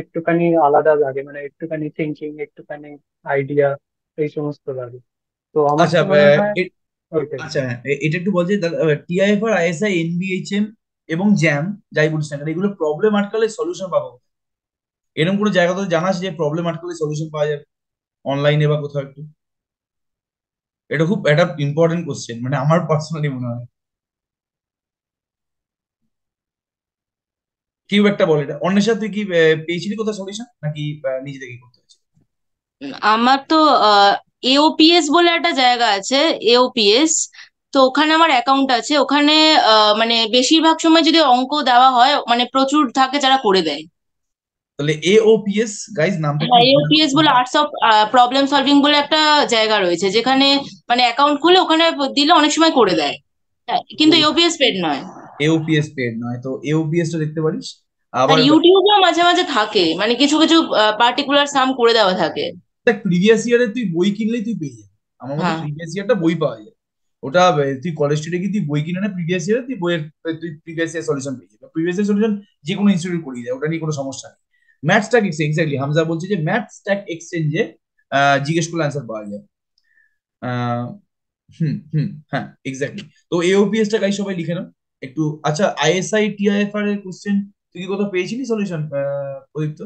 একটুখানি আলাদা লাগে মানে একটুখানি থিঙ্কিং একটুখানি আইডিয়া এই সমস্ত লাগে তো আমার আচ্ছা আচ্ছা এটা একটু বলছি টিআইএফ আর আইএসআই এনবিএইচএম এবং জ্যাম যাই বলছি না এগুলো প্রবলেম আটকালে সলিউশন পাবো এরকম কোনো জায়গা তো জানাস যে প্রবলেম আটকালে সলিউশন পাওয়া যাবে অনলাইনে বা কোথাও একটু এটা খুব একটা ইম্পর্টেন্ট কোশ্চেন মানে আমার পার্সোনালি মনে হয় কি একটা বলে এটা অন্যের সাথে কি পেয়েছিলি কোথায় সলিউশন নাকি নিজে থেকে করতে হয়েছে আমার তো এওপিএস বলে একটা জায়গা আছে এওপিএস তো ওখানে আমার অ্যাকাউন্ট আছে ওখানে মানে বেশিরভাগ সময় যদি অঙ্ক দেওয়া হয় মানে প্রচুর থাকে যারা করে দেয় তাহলে এওপিএস গাইজ নাম এওপিএস বলে আর্টস অফ প্রবলেম সলভিং বলে একটা জায়গা রয়েছে যেখানে মানে অ্যাকাউন্ট খুলে ওখানে দিলে অনেক সময় করে দেয় হ্যাঁ, কিন্তু এওপিএস পেড নয় এওপিএস পেড নয় তো এওপিএস তো দেখতে পারিস আবার ইউটিউবেও মাঝে মাঝে থাকে মানে কিছু কিছু পার্টিকুলার সাম করে দেওয়া থাকে দেখ প্রিভিয়াস ইয়ারে তুই বই কিনলেই তুই পেয়ে যাবি আমার মতে প্রিভিয়াস ইয়ারটা বই পাওয়া যায় ওটা তুই কলেজ স্ট্রিটে গিয়ে তুই বই কিনে না প্রিভিয়াস ইয়ারে তুই বইয়ের তুই প্রিভিয়াস ইয়ার সলিউশন পেয়ে যাবি প্রিভিয়াস ইয়ার সলিউশন যে কোনো ইনস্টিটিউট করিয়ে দেয় ওটা নিয়ে কোনো সমস্যা নেই ম্যাথ স্ট্যাক এক্স্যাক্টলি হামজা বলছে যে ম্যাথ স্ট্যাক এক্সচেঞ্জে জিজ্ঞেস করলে অ্যান্সার পাওয়া যায় হুম হুম হ্যাঁ এক্স্যাক্টলি তো টা গাই সবাই লিখে নাও একটু আচ্ছা আইএসআই টিআইএফআর এর কোশ্চেন তুই কি কোথাও পেয়েছিলি সলিউশন প্রদীপ্ত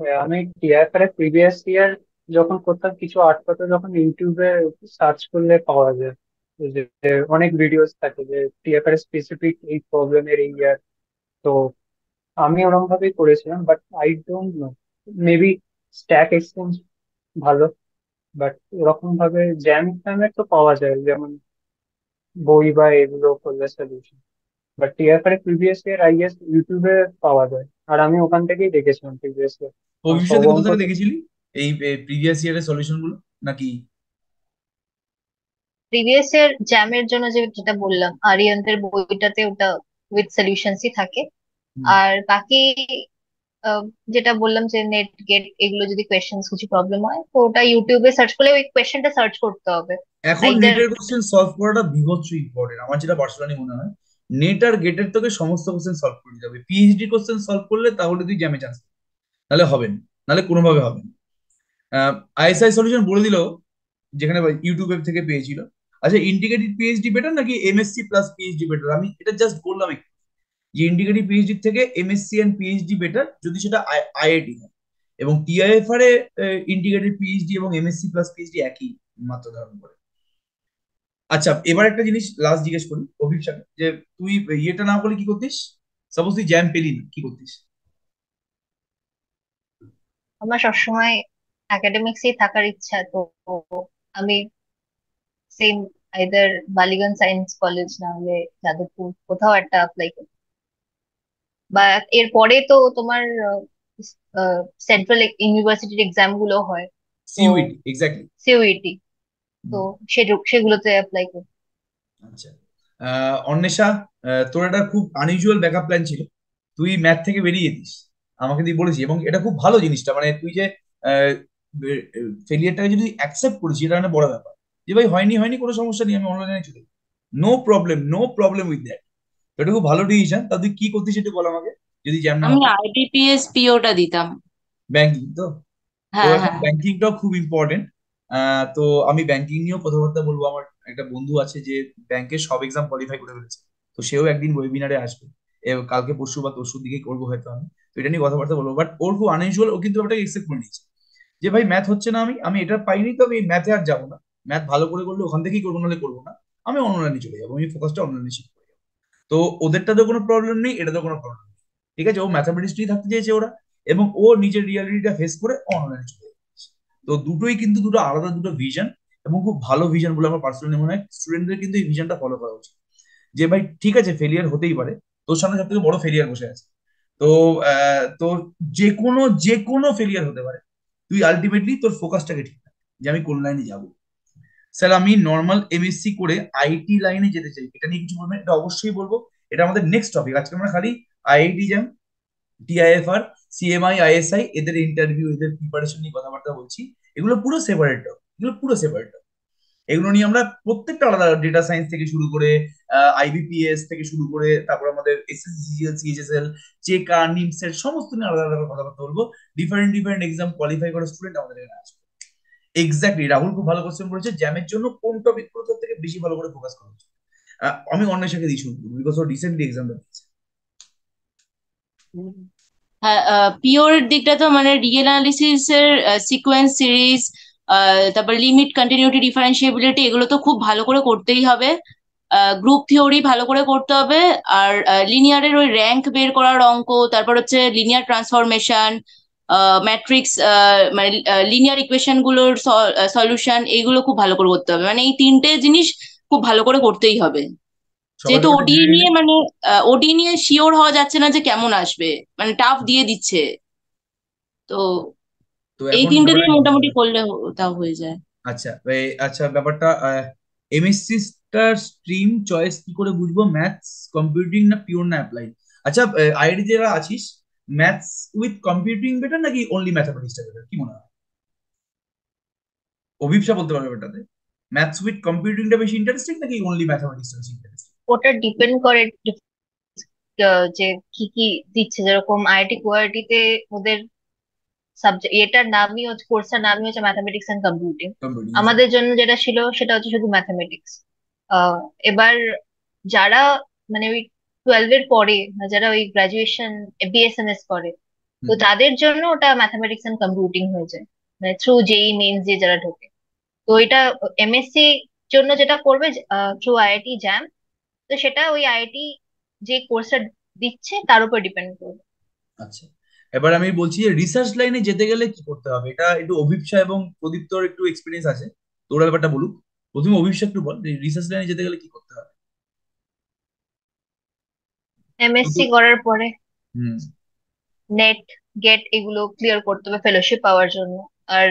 হ্যাঁ, আমি টিআইএফআর এর প্রিভিয়াস ইয়ার যখন করতাম কিছু আর্ট কথা যখন ইউটিউবে সার্চ করলে পাওয়া যায় যে অনেক ভিডিওস থাকে যে টিআইএফআর স্পেসিফিক এই প্রবলেমের এই ইয়ার তো আমি ওরকম ভাবেই করেছিলাম but I don't know maybe stack exchange ভালো বাট ওরকম ভাবে জ্যাম ট্যামের তো পাওয়া যায় যেমন বই বা এগুলো করলে সলিউশন বাট ইয়ারপরে প্রিভিয়াস ইয়ার আই গেস ইউটিউবে পাওয়া যায় আর আমি ওখান থেকেই দেখেছিলাম প্রিভিয়াস ইয়ার ভবিষ্যতে কোথা থেকে দেখেছিলি এই প্রিভিয়াস ইয়ারের সলিউশন গুলো নাকি প্রিভিয়াস ইয়ার জ্যামের জন্য যে যেটা বললাম আরিয়ান্তের বইটাতে ওটা উইথ সলিউশনসই থাকে আর বাকি যেটা বললাম যে নেট গেট এগুলো যদি কোয়েশ্চেন কিছু প্রবলেম হয় তো ওটা ইউটিউবে সার্চ করলে ওই কোয়েশ্চেনটা সার্চ করতে হবে এখন নেটের কোশ্চেন সলভ করাটা বিভৎস ইম্পর্টেন্ট আমার যেটা পার্সোনালি মনে হয় নেট আর গেটের তোকে সমস্ত কোশ্চেন সলভ করে যাবে হবে পিএইচডি কোশ্চেন সলভ করলে তাহলে তুই জ্যামে চান্স নাহলে হবে না নাহলে কোনোভাবে হবে না আইএসআই সলিউশন বলে দিল যেখানে ইউটিউব থেকে পেয়েছিল আচ্ছা ইন্টিগ্রেটেড পিএইচডি বেটার নাকি এমএসসি প্লাস পিএইচডি বেটার আমি এটা জাস্ট বললাম একটু যে ইন্টিগ্রেটিভ পিএইচডি থেকে এমএসসি অ্যান্ড পিএইচডি বেটার যদি সেটা আইআইটি হয় এবং টিআইএফআর এ ইন্টিগ্রেটেড পিএইচডি এবং এমএসসি প্লাস পিএইচডি একই মাত্র ধারণ করে আচ্ছা এবার একটা জিনিস লাস্ট জিজ্ঞেস করি অভিষেক যে তুই ইয়েটা না বলে কি করতিস সাপোজ তুই জ্যাম পেলি না কি করতিস আমার সবসময় একাডেমিক্সই থাকার ইচ্ছা তো আমি same either Ballygunge science college না হলে যাদবপুর কোথাও একটা অ্যাপ্লাই করি বা এরপরে তো তোমার সেন্ট্রাল ইউনিভার্সিটির এক্সাম গুলো হয় সিইউইটি এক্স্যাক্টলি সিইউইটি তো সেগুলোতে অ্যাপ্লাই করি আচ্ছা অন্বেষা তোর এটা খুব আনইউজুয়াল ব্যাকআপ প্ল্যান ছিল তুই ম্যাথ থেকে বেরিয়ে দিস আমাকে দিয়ে বলেছি এবং এটা খুব ভালো জিনিসটা মানে তুই যে ফেলিয়ারটাকে যদি অ্যাকসেপ্ট করেছিস এটা মানে বড় ব্যাপার যে ভাই হয়নি হয়নি কোনো সমস্যা নেই আমি অনলাইনে চলে no problem no problem with that এটা খুব ভালো ডিসিশন তা তুই কি করতিস একটু বল আমাকে যদি জ্যাম না আমি আইবিপিএস পিওটা দিতাম ব্যাংকিং তো হ্যাঁ হ্যাঁ ব্যাংকিংটাও খুব ইম্পর্টেন্ট তো আমি ব্যাংকিং নিয়েও কথাবার্তা বলবো আমার একটা বন্ধু আছে যে ব্যাংকের সব এক্সাম কোয়ালিফাই করে ফেলেছে তো সেও একদিন ওয়েবিনারে আসবে কালকে পরশু বা তরশুর দিকেই করবো হয়তো আমি তো এটা নিয়ে কথাবার্তা বলবো বাট ওর খুব আনইউজুয়াল ও কিন্তু ব্যাপারটা এক্সেপ্ট করে নিয়েছে যে ভাই ম্যাথ হচ্ছে না আমি আমি এটা পাইনি তো আমি ম্যাথে আর যাবো না ম্যাথ ভালো করে করলে ওখান থেকেই করবো নাহলে করবো না আমি অনলাইনে চলে যাবো আমি ফোকাসটা অনলাইনে শিখবো তো ওদেরটাতেও কোনো প্রবলেম নেই এটাতেও কোনো প্রবলেম নেই ঠিক আছে ও ম্যাথামেটিক্স নিয়ে থাকতে চেয়েছে ওরা এবং ও নিজের রিয়ালিটিটা ফেস করে অনলাইনে চলে তো দুটোই কিন্তু দুটো আলাদা দুটো ভিশন এবং খুব ভালো ভিশন বলে আমার পার্সোনালি মনে হয় স্টুডেন্টদের কিন্তু এই ভিজনটা ফলো করা উচিত যে ভাই ঠিক আছে ফেলিয়ার হতেই পারে তোর সামনে সব থেকে বড় ফেলিয়ার বসে আছে তো তো যে কোনো যে কোনো ফেলিয়ার হতে পারে তুই আলটিমেটলি তোর ফোকাসটাকে ঠিক রাখ যে আমি কোন লাইনে যাবো স্যার আমি নর্মাল এমএসসি করে আইটি লাইনে যেতে চাই এটা নিয়ে কিছু বলবেন এটা অবশ্যই বলবো এটা আমাদের নেক্সট টপিক আজকে আমরা খালি IIT JAM TIFR CMI ISI এদের ইন্টারভিউ এদের প্রিপারেশন নিয়ে কথাবার্তা বলছি এগুলো পুরো সেপারেট টপ এগুলো পুরো সেপারেট টপ এগুলো নিয়ে আমরা প্রত্যেকটা আলাদা ডেটা সায়েন্স থেকে শুরু করে আইবিপিএস থেকে শুরু করে তারপর আমাদের এসএসসিএল সিএইচএসএল চেকা এর সমস্ত নিয়ে আলাদা আলাদা কথাবার্তা বলবো ডিফারেন্ট ডিফারেন্ট এক্সাম কোয়ালিফাই করা স্টুডেন্ট আমাদের এখানে আসবে এক্স্যাক্টলি রাহুল খুব ভালো কোশ্চেন করেছে জ্যামের জন্য কোন টপিক গুলো থেকে বেশি ভালো করে ফোকাস করা উচিত আমি সাথে দিই শুরু করবো বিকজ ও রিসেন্টলি এক্সাম্পল দিয়েছে হ্যাঁ পিওর দিকটা তো মানে রিয়েল অ্যানালিসিস এর সিকোয়েন্স সিরিজ তারপর লিমিট কন্টিনিউটি ডিফারেন্সিয়েবিলিটি এগুলো তো খুব ভালো করে করতেই হবে গ্রুপ থিওরি ভালো করে করতে হবে আর লিনিয়ারের ওই র্যাঙ্ক বের করার অঙ্ক তারপর হচ্ছে লিনিয়ার ট্রান্সফরমেশন ম্যাট্রিক্স মানে লিনিয়ার ইকুয়েশন গুলোর সলিউশন এইগুলো খুব ভালো করে করতে হবে মানে এই তিনটে জিনিস খুব ভালো করে করতেই হবে যেহেতু ওডি নিয়ে মানে ওডি নিয়ে শিওর হওয়া যাচ্ছে না যে কেমন আসবে মানে টাফ দিয়ে দিচ্ছে তো এই তিনটে দিয়ে মোটামুটি করলে তাও হয়ে যায় আচ্ছা আচ্ছা ব্যাপারটা এমএসসি স্টার স্ট্রিম চয়েস কি করে বুঝবো ম্যাথস কম্পিউটিং না পিওর না অ্যাপ্লাইড আচ্ছা আইডি যারা আছিস ম্যাথস উইথ কম্পিউটিং বেটার নাকি অনলি ম্যাথামেটিক্সটা বেটার কি মনে হয় অভিপসা বলতে পারবে এটাতে ম্যাথস উইথ কম্পিউটিংটা বেশি ইন্টারেস্টিং নাকি অনলি ম্যাথামেটিক্সটা বেশি ইন্টারেস্টিং ওটা ডিপেন্ড করে যে কি কি দিচ্ছে যেরকম আইআইটি গুয়াহাটিতে ওদের সাবজেক্ট এটার নামই হচ্ছে কোর্সের নামই হচ্ছে ম্যাথামেটিক্স এন্ড কম্পিউটিং আমাদের জন্য যেটা ছিল সেটা হচ্ছে শুধু ম্যাথামেটিক্স এবার যারা মানে ওই টুয়েলভ এর পরে যারা ওই গ্রাজুয়েশন বিএসএমএস করে তো তাদের জন্য ওটা ম্যাথামেটিক্স এন্ড কম্পিউটিং হয়ে যায় মানে থ্রু জেই মেইনস যে যারা ঢোকে তো এটা এমএসসি জন্য যেটা করবে থ্রু আইআইটি জ্যাম তো সেটা ওই আইআইটি যে কোর্সটা দিচ্ছে তার উপর ডিপেন্ড করবে আচ্ছা এবার আমি বলছি যে রিসার্চ লাইনে যেতে গেলে কি করতে হবে এটা একটু অভিপসা এবং প্রদীপ্তর একটু এক্সপিরিয়েন্স আছে তোর ব্যাপারটা বলুক প্রথমে অভিপসা একটু বল রিসার্চ লাইনে যেতে গেলে কি করতে হবে এমএসসি করার পরে নেট গেট এগুলো ক্লিয়ার করতে হবে ফেলোশিপ পাওয়ার জন্য আর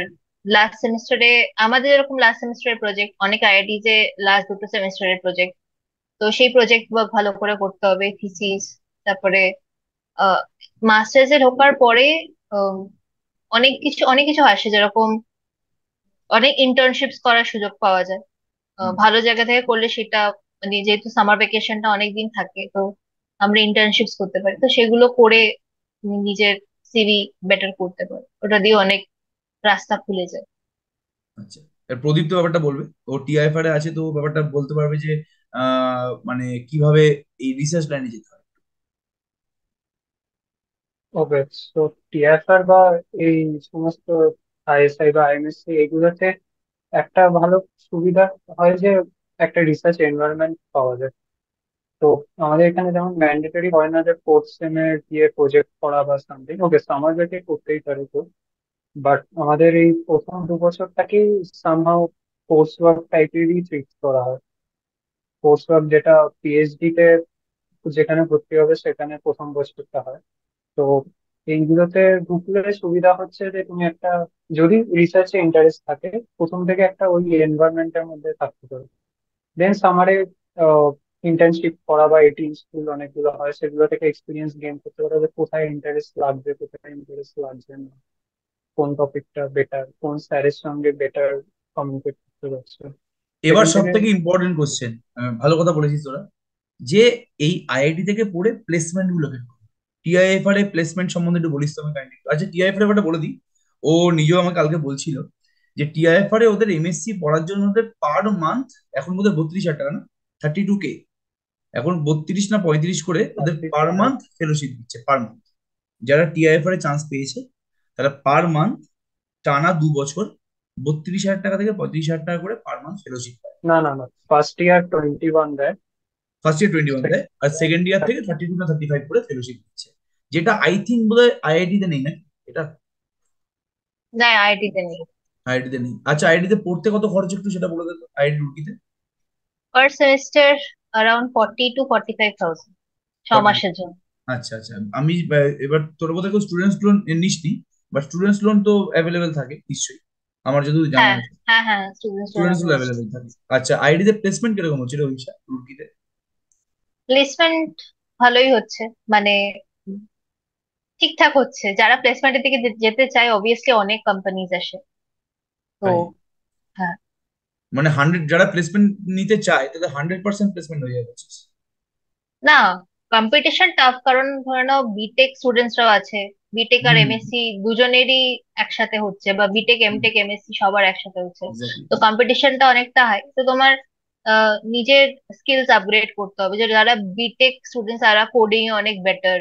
লাস্ট সেমিস্টারে আমাদের এরকম লাস্ট সেমিস্টারের প্রজেক্ট অনেক আইআইটি যে লাস্ট দুটো সেমিস্টারের প্রজেক্ট তো সেই প্রজেক্ট ওয়ার্ক ভালো করে করতে হবে থিসিস তারপরে মাস্টার্স এ ঢোকার পরে অনেক কিছু অনেক কিছু আসে যেরকম অনেক ইন্টার্নশিপস করার সুযোগ পাওয়া যায় ভালো জায়গা থেকে করলে সেটা মানে যেহেতু সামার ভ্যাকেশনটা অনেক দিন থাকে তো আমরা ইন্টার্নশিপস করতে পারি তো সেগুলো করে নিজের সিভি বেটার করতে পারি ওটা দিয়ে অনেক রাস্তা খুলে যায় আচ্ছা প্রদীপ তো ব্যাপারটা বলবে ও টিআইএফআর এ আছে তো ব্যাপারটা বলতে পারবে যে মানে কিভাবে এই রিসার্চ লাইনে যেতে হয় ওকে তো টিআইএফআর বা এই সমস্ত আইএসআই বা আইএমএসসি এগুলোতে একটা ভালো সুবিধা হয় যে একটা রিসার্চ এনভায়রনমেন্ট পাওয়া যায় তো আমাদের এখানে যেমন ম্যান্ডেটরি হয় না যে ফোর্থ সেমের দিয়ে প্রজেক্ট করা বা সামথিং ওকে সামার ব্যাকে করতেই পারে তো বাট আমাদের এই প্রথম দু বছরটাকেই সামহাও পোস্ট ওয়ার্ক টাইপেরই ট্রিট করা হয় পোস্ট ওয়ার্ক যেটা পিএইচডি তে যেখানে ভর্তি হবে সেখানে প্রথম বছরটা হয় তো এইগুলোতে ঢুকলে সুবিধা হচ্ছে যে তুমি একটা যদি রিসার্চে ইন্টারেস্ট থাকে প্রথম থেকে একটা ওই এনভায়রনমেন্টের মধ্যে থাকতে পারো দেন সামারে ইন্টার্নশিপ করা বা এটি স্কুল অনেকগুলো হয় সেগুলো থেকে এক্সপিরিয়েন্স গেইন করতে পারো যে কোথায় ইন্টারেস্ট লাগবে কোথায় ইন্টারেস্ট লাগবে না কোন টপিকটা বেটার কোন স্যারের সঙ্গে বেটার কমিউনিকেট করতে পারছো এবার সব থেকে ইম্পর্টেন্ট কোশ্চেন ভালো কথা বলেছিস তোরা যে এই আইআইটি থেকে পড়ে প্লেসমেন্ট গুলো টিআইএফআর আর প্লেসমেন্ট সম্বন্ধে একটু বলিস তোমাকে কাইন্ডলি আচ্ছা টিআইএফআর ব্যাপারটা বলে দিই ও নিজেও আমাকে কালকে বলছিল যে টিআইএফআর এ ওদের এমএসসি পড়ার জন্য ওদের পার মান্থ এখন বোধহয় বত্রিশ হাজার টাকা না থার্টি টু কে এখন বত্রিশ না পঁয়ত্রিশ করে ওদের পার মান্থ ফেলোশিপ দিচ্ছে পার মান্থ যারা টিআইএফআর এ চান্স পেয়েছে তারা পার মান্থ টানা দু বছর বত্রিশ হাজার টাকা থেকে পঁয়ত্রিশ হাজার টাকা করে পার মান্থ ফেলোশিপ পায় না না না ফার্স্ট ইয়ার টোয়েন্টি ওয়ান দেয় ফার্স্ট ইয়ার টোয়েন্টি ওয়ান দেয় আর সেকেন্ড ইয়ার থেকে থার্টি টু না থার্টি ফাইভ করে ফেলোশিপ দিচ্ছে যেটা আই থিঙ্ক বোধ হয় আইআইটি তে নেই না এটা না আইআইটি তে নেই আইআইটি তে নেই আচ্ছা আইআইটি তে পড়তে কত খরচ একটু সেটা বলে দেবো আইআইটি রুটিতে per semester around forty to forty five thousand ছ মাসের জন্য আচ্ছা আচ্ছা আমি এবার তোর কথা কেউ স্টুডেন্টস লোন নিসনি বাট স্টুডেন্টস লোন তো অ্যাভেলেবেল থাকে নিশ্চয়ই আমার যদি জানা হ্যাঁ হ্যাঁ স্টুডেন্টস লোন অ্যাভেলেবেল থাকে আচ্ছা আইডিতে প্লেসমেন্ট কিরকম হচ্ছিল ওইসা রুকিতে প্লেসমেন্ট ভালোই হচ্ছে মানে ঠিকঠাক হচ্ছে যারা প্লেসমেন্টের দিকে যেতে চায় অবভিয়াসলি অনেক কোম্পানিজ আসে তো হ্যাঁ মানে হান্ড্রেড যারা প্লেসমেন্ট নিতে চায় তাদের হান্ড্রেড পার্সেন্ট প্লেসমেন্ট হয়ে যাবে না কম্পিটিশন টাফ কারণ ধরে নাও বিটেক স্টুডেন্টসরাও আছে বিটেক আর এমএসসি দুজনেরই একসাথে হচ্ছে বা বিটেক এমটেক এমএসসি সবার একসাথে হচ্ছে তো কম্পিটিশনটা অনেকটা হাই তো তোমার নিজের স্কিলস আপগ্রেড করতে হবে যে যারা বিটেক স্টুডেন্টস আর কোডিং এ অনেক বেটার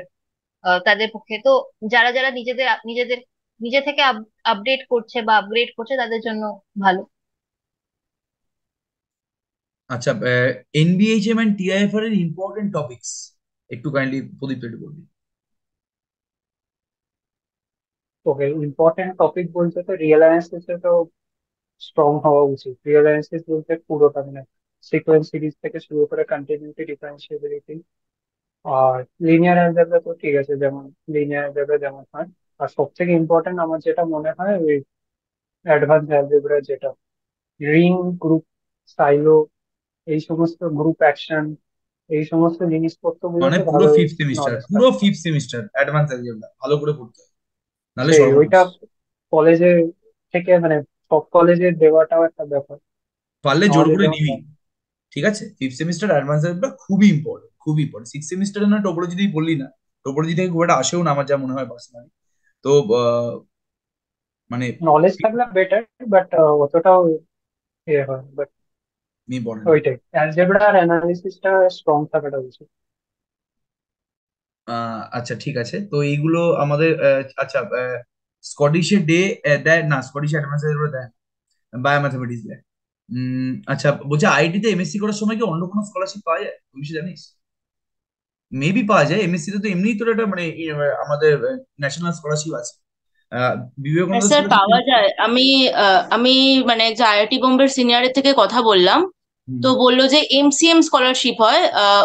তাদের পক্ষে তো যারা যারা নিজেদের নিজেদের নিজে থেকে আপডেট করছে বা আপগ্রেড করছে তাদের জন্য ভালো আচ্ছা এনবিএইচএম অ্যান্ড টিআইএফআর এর ইম্পর্টেন্ট টপিকস একটু কাইন্ডলি প্রদীপ একটু বলবি ওকে ইম্পর্টেন্ট টপিক বলতে তো রিয়েল অ্যানালিসিসে তো স্ট্রং হওয়া উচিত রিয়েল অ্যানালিসিস বলতে পুরোটা মানে সিকোয়েন্স সিরিজ থেকে শুরু করে কন্টিনিউটি ডিফারেন্সিয়েবিলিটি আর লিনিয়ার অ্যালজেব্রা তো ঠিক আছে যেমন লিনিয়ার অ্যালজেব্রা যেমন হয় আর সব থেকে ইম্পর্টেন্ট আমার যেটা মনে হয় ওই অ্যাডভান্স অ্যালজেব্রা যেটা রিং গ্রুপ সাইলো এই সমস্ত গ্রুপ অ্যাকশন এই সমস্ত জিনিসপত্র মানে পুরো ফিফথ সেমিস্টার পুরো ফিফথ সেমিস্টার অ্যাডভান্স অ্যালজেব্রা ভালো করে পড়তে হবে নাহলে সব ওইটা কলেজে থেকে মানে সব কলেজে দেওয়াটাও একটা ব্যাপার পারলে জোর করে নিবি ঠিক আছে ফিফথ সেমিস্টার অ্যাডভান্স অ্যালজেব্রা খুবই ইম্পর্টেন্ট খুবই ইম্পর্টেন্ট সিক্স সেমিস্টার না টোপোলজি দিয়ে বললি না টোপোলজি থেকে খুব একটা আসেও না আমার যা মনে হয় পার্সোনালি তো মানে নলেজ থাকলে বেটার বাট অতটাও ইয়ে হয় বাট মেয়ে বলে ওইটাই অ্যালজেব্রার অ্যানালিসিসটা স্ট্রং থাকাটা উচিত আচ্ছা ঠিক আছে তো এইগুলো আমাদের আচ্ছা স্কটিশে ডে দেয় না স্কটিশ অ্যাডভান্স এগুলো দেয় বায়োম্যাথামেটিক্স দেয় আচ্ছা বলছি তে এমএসসি করার সময় কি অন্য কোনো স্কলারশিপ পাওয়া যায় তুমি কি জানিস মেবি পাওয়া যায় এমএসসি তে তো এমনি তো একটা মানে আমাদের ন্যাশনাল স্কলারশিপ আছে বিবেকানন্দ পাওয়া যায় আমি আমি মানে যে আইআইটি বোম্বের সিনিয়রের থেকে কথা বললাম তো বললো যে এমসিএম স্কলারশিপ হয়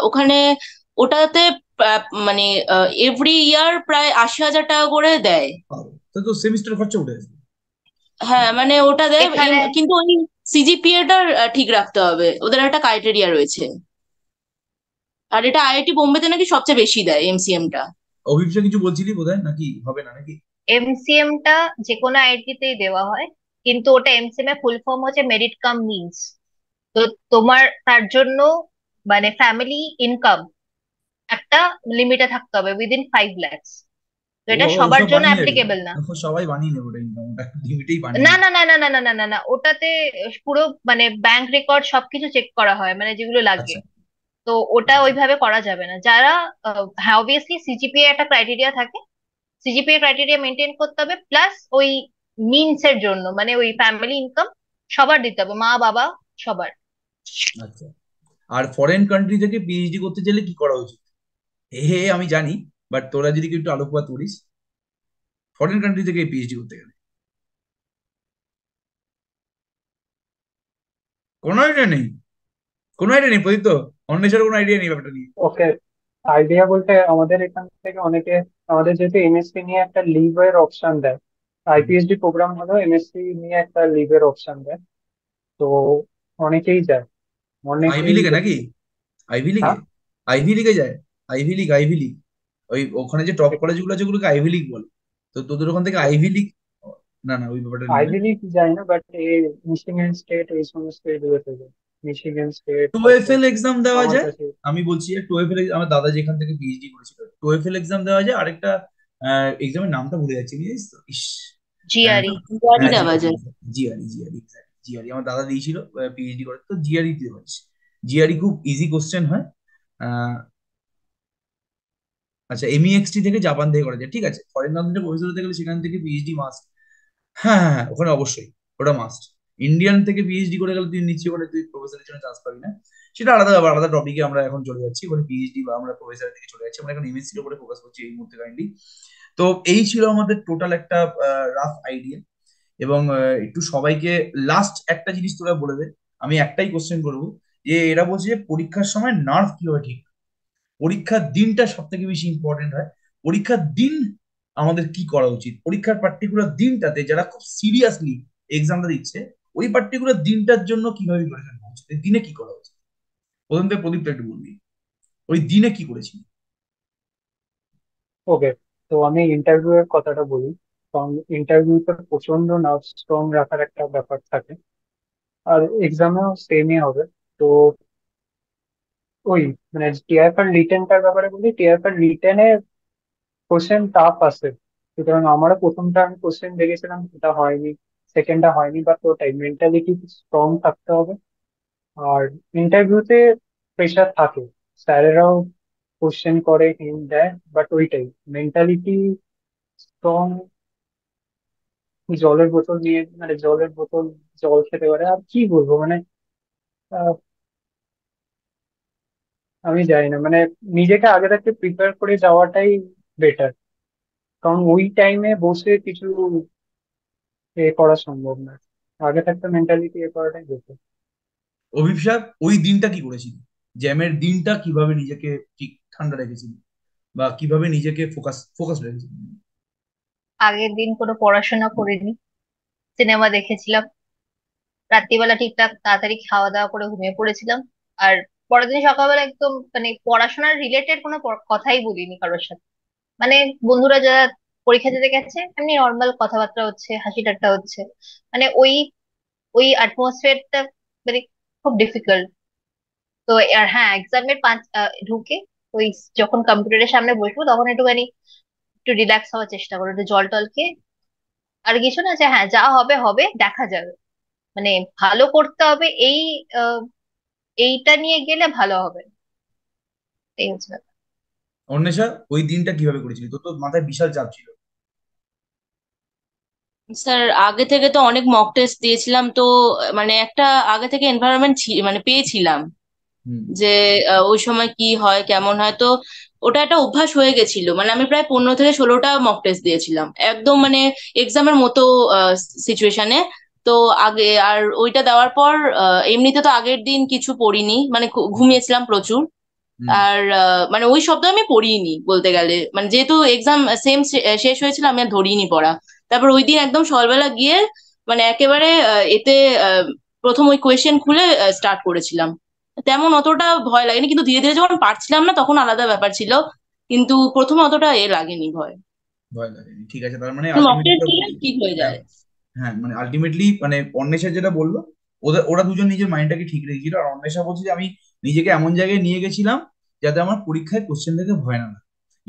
ওখানে ওটাতে মানে এভরি ইয়ার প্রায় আশি হাজার টাকা করে দেয় সেমিস্টার খরচা উঠে হ্যাঁ মানে ওটা দেয় কিন্তু ওই সিজিপিএটা ঠিক রাখতে হবে ওদের একটা ক্রাইটেরিয়া রয়েছে আর এটা আইআইটি বোম্বেতে নাকি সবচেয়ে বেশি দেয় এমসিএম টা অভিষেক কিছু বলছিলি নাকি হবে না নাকি এমসিএম টা যে কোনো আইআইটি তেই দেওয়া হয় কিন্তু ওটা এমসিএম এর ফুল ফর্ম হচ্ছে মেরিট কাম মিনস তো তোমার তার জন্য মানে ফ্যামিলি ইনকাম একটা লিমিটে থাকতে হবে উইদিন ফাইভ ল্যাক্স তো এটা সবার জন্য অ্যাপ্লিকেবল না সবাই বানিয়ে নেবে ওটা না না না না না না না না না ওটাতে পুরো মানে ব্যাংক রেকর্ড সবকিছু চেক করা হয় মানে যেগুলো লাগে আচ্ছা। তো ওটা আচ্ছা। ওইভাবে করা যাবে না যারা হ্যাঁ অবভিয়াসলি সিজিপিএ একটা ক্রাইটেরিয়া থাকে সিজিপিএ ক্রাইটেরিয়া মেনটেন করতে হবে প্লাস ওই মিনস এর জন্য মানে ওই ফ্যামিলি ইনকাম সবার দিতে হবে মা বাবা সবার আচ্ছা আর ফরেন কান্ট্রি থেকে পিএইচডি করতে চাইলে কি করা উচিত হে আমি জানি বাট তোরা যদি একটু আলোকপাত করিস ফরেন কান্ট্রি থেকে পিএইচডি করতে গেলে কোনো আইডিয়া নেই কোনো আইডিয়া নেই প্রদীপ্ত অন্বেষণের কোনো আইডিয়া নেই ব্যাপারটা নিয়ে ওকে আইডিয়া বলতে আমাদের এখান থেকে অনেকে আমাদের যেহেতু এমএসসি নিয়ে একটা লিভ এর অপশন দেয় আইপিএসডি প্রোগ্রাম হলো এমএসসি নিয়ে একটা লিভ এর অপশন দেয় তো অনেকেই যায় অনেক আইভি লিগে নাকি আইভি লিগে হ্যাঁ আইভি লিগে যায় আইভি লিগ আইভি লিগ ওই ওখানে যে টপ কলেজ গুলো আছে ওগুলোকে আইভি লিগ বলে তো তোদের ওখান থেকে আইভি লিগ না না ওই ব্যাপারটা নেই আইভি লিগ যায় না বাট এই মিশিগান স্টেট এই সমস্ত এগুলোতে থেকে মিশিগান স্টেট টোএফএল এক্সাম দেওয়া আমার যায় কাছে আমি বলছি যে টোএফএল আমার দাদা যেখান থেকে পিএইচডি করেছিল টোএফএল এক্সাম দেওয়া যায় আরেকটা এক্সামের নামটা ভুলে যাচ্ছি জানিস তো ইস জিআরই হ্যাঁ, জিআরই হ্যাঁ, দেওয়া যায় জিআরই জিআরই জিআরই e, আমার দাদা দিয়েছিল পিএইচডি করে তো জিআরই দিতে পারিস জিআরই খুব ইজি কোশ্চেন হয় আচ্ছা এমইএক্সটি e থেকে জাপান থেকে করা যায় ঠিক আছে ফরেন কান্ট্রিতে প্রফেসর হতে গেলে সেখান থেকে পিএইচডি মাস্ট হ্যাঁ হ্যাঁ হ্যাঁ ওখানে অবশ্যই ওটা মাস্ট ইন্ডিয়ান থেকে পিএইচডি করে গেলে তুই নিচ্ছি ওখানে তুই প্রফেসরের জন্য চান্স পাবি না সেটা আলাদা ব্যাপার আলাদা টপিকে আমরা এখন চলে যাচ্ছি ওখানে পিএইচডি বা আমরা প্রফেসরের দিকে চলে যাচ্ছি আমরা এখন e এমএসসির উপরে ফোকাস করছি এই মুহূর্তে কাইন্ডলি তো এই ছিল আমাদের টোটাল একটা রাফ আইডিয়া এবং একটু সবাইকে লাস্ট একটা জিনিস তোরা বলে দে আমি একটাই কোশ্চেন করবো যে এরা বলছে যে পরীক্ষার সময় নার্ভ কিভাবে ঠিক পরীক্ষার দিনটা সব থেকে বেশি ইম্পর্টেন্ট হয় পরীক্ষার দিন আমাদের কি করা উচিত পরীক্ষার পার্টিকুলার দিনটাতে যারা খুব সিরিয়াসলি এক্সামটা দিচ্ছে ওই পার্টিকুলার দিনটার জন্য কিভাবে প্রিপারেশন করা উচিত দিনে কি করা উচিত প্রথম থেকে প্রদীপটা একটু বলবি ওই দিনে কি করেছি ওকে তো আমি ইন্টারভিউ এর কথাটা বলি স্ট্রং ইন্টারভিউতে কোশ্চেন নাও স্ট্রং রাখার একটা ব্যাপার থাকে আর एग्जामে सेम ही হবে তো ওই মানে টিআরপ আর লিটেনটার ব্যাপারে বলি টিআরপ আর লিটেনে কোশ্চেন টপ আসে সুতরাং আমরা প্রথম টাইম কোশ্চেন দিgeqslantলাম এটা হয় নি সেকেন্ডটা হয় নি বাট তো একটা মেন্টালিটি স্ট্রং থাকতে হবে আর ইন্টারভিউতে প্রেসার থাকে স্টাইল রাউন্ড কোশ্চেন করে ইন दट বাট ওইটাই মেন্টালিটি স্ট্রং জলের বোতল নিয়ে মানে জলের বোতল জল খেতে পারে আর কি বলবো মানে আহ, আমি জানি না মানে নিজেকে আগে থেকে প্রিপেয়ার করে যাওয়াটাই বেটার কারণ ওই টাইমে বসে কিছু এ করা সম্ভব না আগে থাকতে মেন্টালিটি এ করাটাই বেটার অভিশাপ ওই দিনটা কি করেছিল জ্যামের দিনটা কিভাবে নিজেকে ঠিক ঠান্ডা রেখেছিল বা কিভাবে নিজেকে ফোকাস ফোকাস রেখেছিল আগের দিন কোনো পড়াশোনা করিনি সিনেমা দেখেছিলাম রাত্রিবেলা ঠিকঠাক তাড়াতাড়ি খাওয়া দাওয়া করে ঘুমিয়ে পড়েছিলাম আর পরের দিন সকালবেলা একদম মানে পড়াশোনার রিলেটেড কোনো কথাই বলিনি কারোর সাথে মানে বন্ধুরা যারা পরীক্ষা দিতে গেছে এমনি নর্মাল কথাবার্তা হচ্ছে হাসি ঠাট্টা হচ্ছে মানে ওই ওই অ্যাটমসফিয়ারটা মানে খুব ডিফিকাল্ট তো আর হ্যাঁ এক্সামের পাঁচ ঢুকে ওই যখন কম্পিউটারের সামনে বসবো তখন একটুখানি একটু রিল্যাক্স হওয়ার চেষ্টা করো একটু জল টল খেয়ে আর কিছু না যে আচ্ছা হ্যাঁ যা হবে হবে দেখা যাবে মানে ভালো করতে হবে এই এইটা নিয়ে গেলে ভালো হবে এই হচ্ছে অন্বেষা ওই দিনটা কিভাবে করেছিলি তোর তো মাথায় বিশাল চাপ ছিল স্যার আগে থেকে তো অনেক মক টেস্ট দিয়েছিলাম তো মানে একটা আগে থেকে এনভায়রনমেন্ট মানে পেয়েছিলাম যে ওই সময় কি হয় কেমন হয় তো ওটা একটা অভ্যাস হয়ে গেছিল মানে আমি প্রায় পনেরো থেকে ষোলোটা মক টেস্ট দিয়েছিলাম একদম মানে এক্সামের মতো সিচুয়েশনে তো আগে আর ওইটা দেওয়ার পর এমনিতে তো আগের দিন কিছু পড়িনি মানে ঘুমিয়েছিলাম প্রচুর আর মানে ওই শব্দ আমি পড়িনি বলতে গেলে মানে যেহেতু এক্সাম সেম শেষ হয়েছিল আমি আর ধরিনি পড়া তারপর ওই দিন একদম সকালবেলা গিয়ে মানে একেবারে এতে প্রথম ওই কোয়েশ্চেন খুলে স্টার্ট করেছিলাম তেমন অতটা ভয় লাগেনি কিন্তু ধীরে ধীরে যখন পারছিলাম না তখন আলাদা ব্যাপার ছিল কিন্তু প্রথমে অতটা এ লাগেনি ভয় ভয় লাগেনি ঠিক আছে তার মানে ঠিক হয়ে যায় হ্যাঁ, হ্যাঁ মানে আলটিমেটলি মানে অন্বেষা যেটা বললো ওদের ওরা দুজন নিজের মাইন্ডটাকে ঠিক রেখেছিল আর অন্বেষা বলছে যে আমি নিজেকে এমন জায়গায় নিয়ে গেছিলাম যাতে আমার পরীক্ষায় কোশ্চেন থেকে ভয় না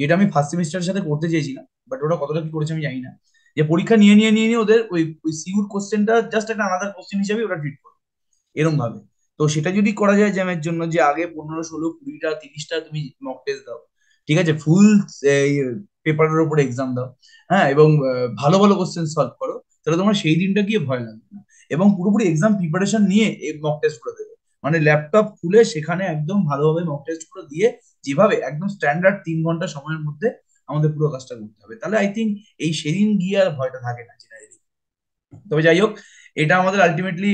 যেটা আমি ফার্স্ট সেমিস্টারের সাথে করতে চেয়েছিলাম বাট ওরা কতটা কি করেছে আমি জানি না যে পরীক্ষা নিয়ে নিয়ে নিয়ে নিয়ে ওদের ওই ওই সিউর কোশ্চেনটা জাস্ট একটা আলাদা কোশ্চেন হিসেবে ওরা ট্রিট করে এরম ভাবে তো সেটা যদি করা যায় জ্যামের জন্য যে আগে পনেরো ষোলো কুড়িটা তিরিশটা তুমি মক টেস্ট দাও ঠিক আছে ফুল পেপারের উপর এক্সাম দাও হ্যাঁ এবং ভালো ভালো কোশ্চেন সলভ করো তাহলে তোমার সেই দিনটা গিয়ে ভয় লাগবে না এবং পুরোপুরি এক্সাম প্রিপারেশন নিয়ে মক টেস্ট করে দেবে মানে ল্যাপটপ খুলে সেখানে একদম ভালোভাবে মক টেস্ট করে দিয়ে যেভাবে একদম স্ট্যান্ডার্ড তিন ঘন্টা সময়ের মধ্যে আমাদের পুরো কাজটা করতে হবে তাহলে আই থিঙ্ক এই সেদিন গিয়ে আর ভয়টা থাকে না জেনারেলি তবে যাই হোক এটা আমাদের আলটিমেটলি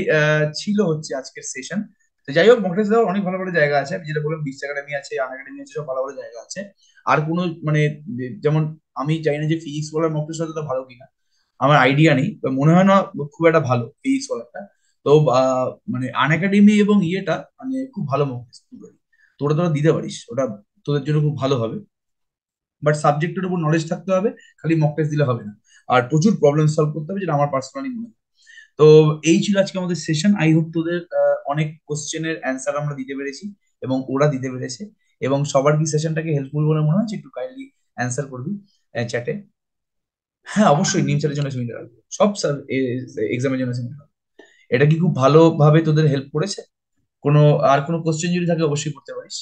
ছিল হচ্ছে আজকের সেশন তো যাই হোক মকটেশ দেওয়ার অনেক ভালো ভালো জায়গা আছে যেটা বললাম বিশ একাডেমি আছে আন একাডেমি আছে সব ভালো ভালো জায়গা আছে আর কোনো মানে যেমন আমি চাই না যে ফিজিক্স বলার মক টেস্ট ভালো কিনা আমার আইডিয়া নেই মনে হয় না খুব একটা ভালো ফিজিক্স বলারটা তো মানে আন একাডেমি এবং ইয়েটা মানে খুব ভালো মক তুই তো ওটা তোরা দিতে পারিস ওটা তোদের জন্য খুব ভালো হবে বাট সাবজেক্টের উপর নলেজ থাকতে হবে খালি মক দিলে হবে না আর প্রচুর প্রবলেম সলভ করতে হবে যেটা আমার পার্সোনালি মনে হয় তো এই ছিল আজকে আমাদের সেশন আই হোপ তোদের অনেক কোশ্চেনের অ্যান্সার আমরা দিতে পেরেছি এবং ওরা দিতে পেরেছে এবং সবার কি সেশনটাকে হেল্পফুল বলে মনে হচ্ছে একটু কাইন্ডলি অ্যান্সার করবি চ্যাটে হ্যাঁ অবশ্যই নিম চ্যাটের জন্য সেমিনার আসবে সব স্যার এক্সামের জন্য সেমিনার এটা কি খুব ভালোভাবে তোদের হেল্প করেছে কোনো আর কোনো কোশ্চেন যদি থাকে অবশ্যই করতে পারিস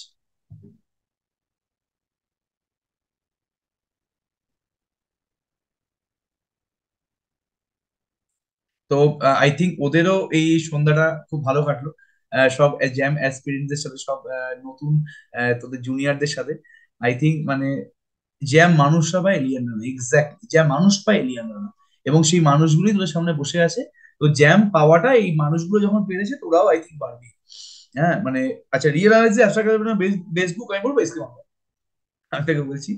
তো আই থিঙ্ক ওদেরও এই সন্ধ্যাটা খুব ভালো কাটলো সব জ্যাম অ্যাসপিরেন্টদের সাথে সব নতুন তোদের জুনিয়রদের সাথে আই থিঙ্ক মানে জ্যাম মানুষরা বা এলিয়ান রানা এক্স্যাক্ট জ্যাম মানুষ বা এলিয়ান রানা এবং সেই মানুষগুলি তোদের সামনে বসে আছে তো জ্যাম পাওয়াটা এই মানুষগুলো যখন পেরেছে তোরাও আই থিঙ্ক পারবি হ্যাঁ মানে আচ্ছা রিয়েলাইজ যে আশা করবে না ফেসবুক আমি বলবো এসকে আমি তাকে বলছি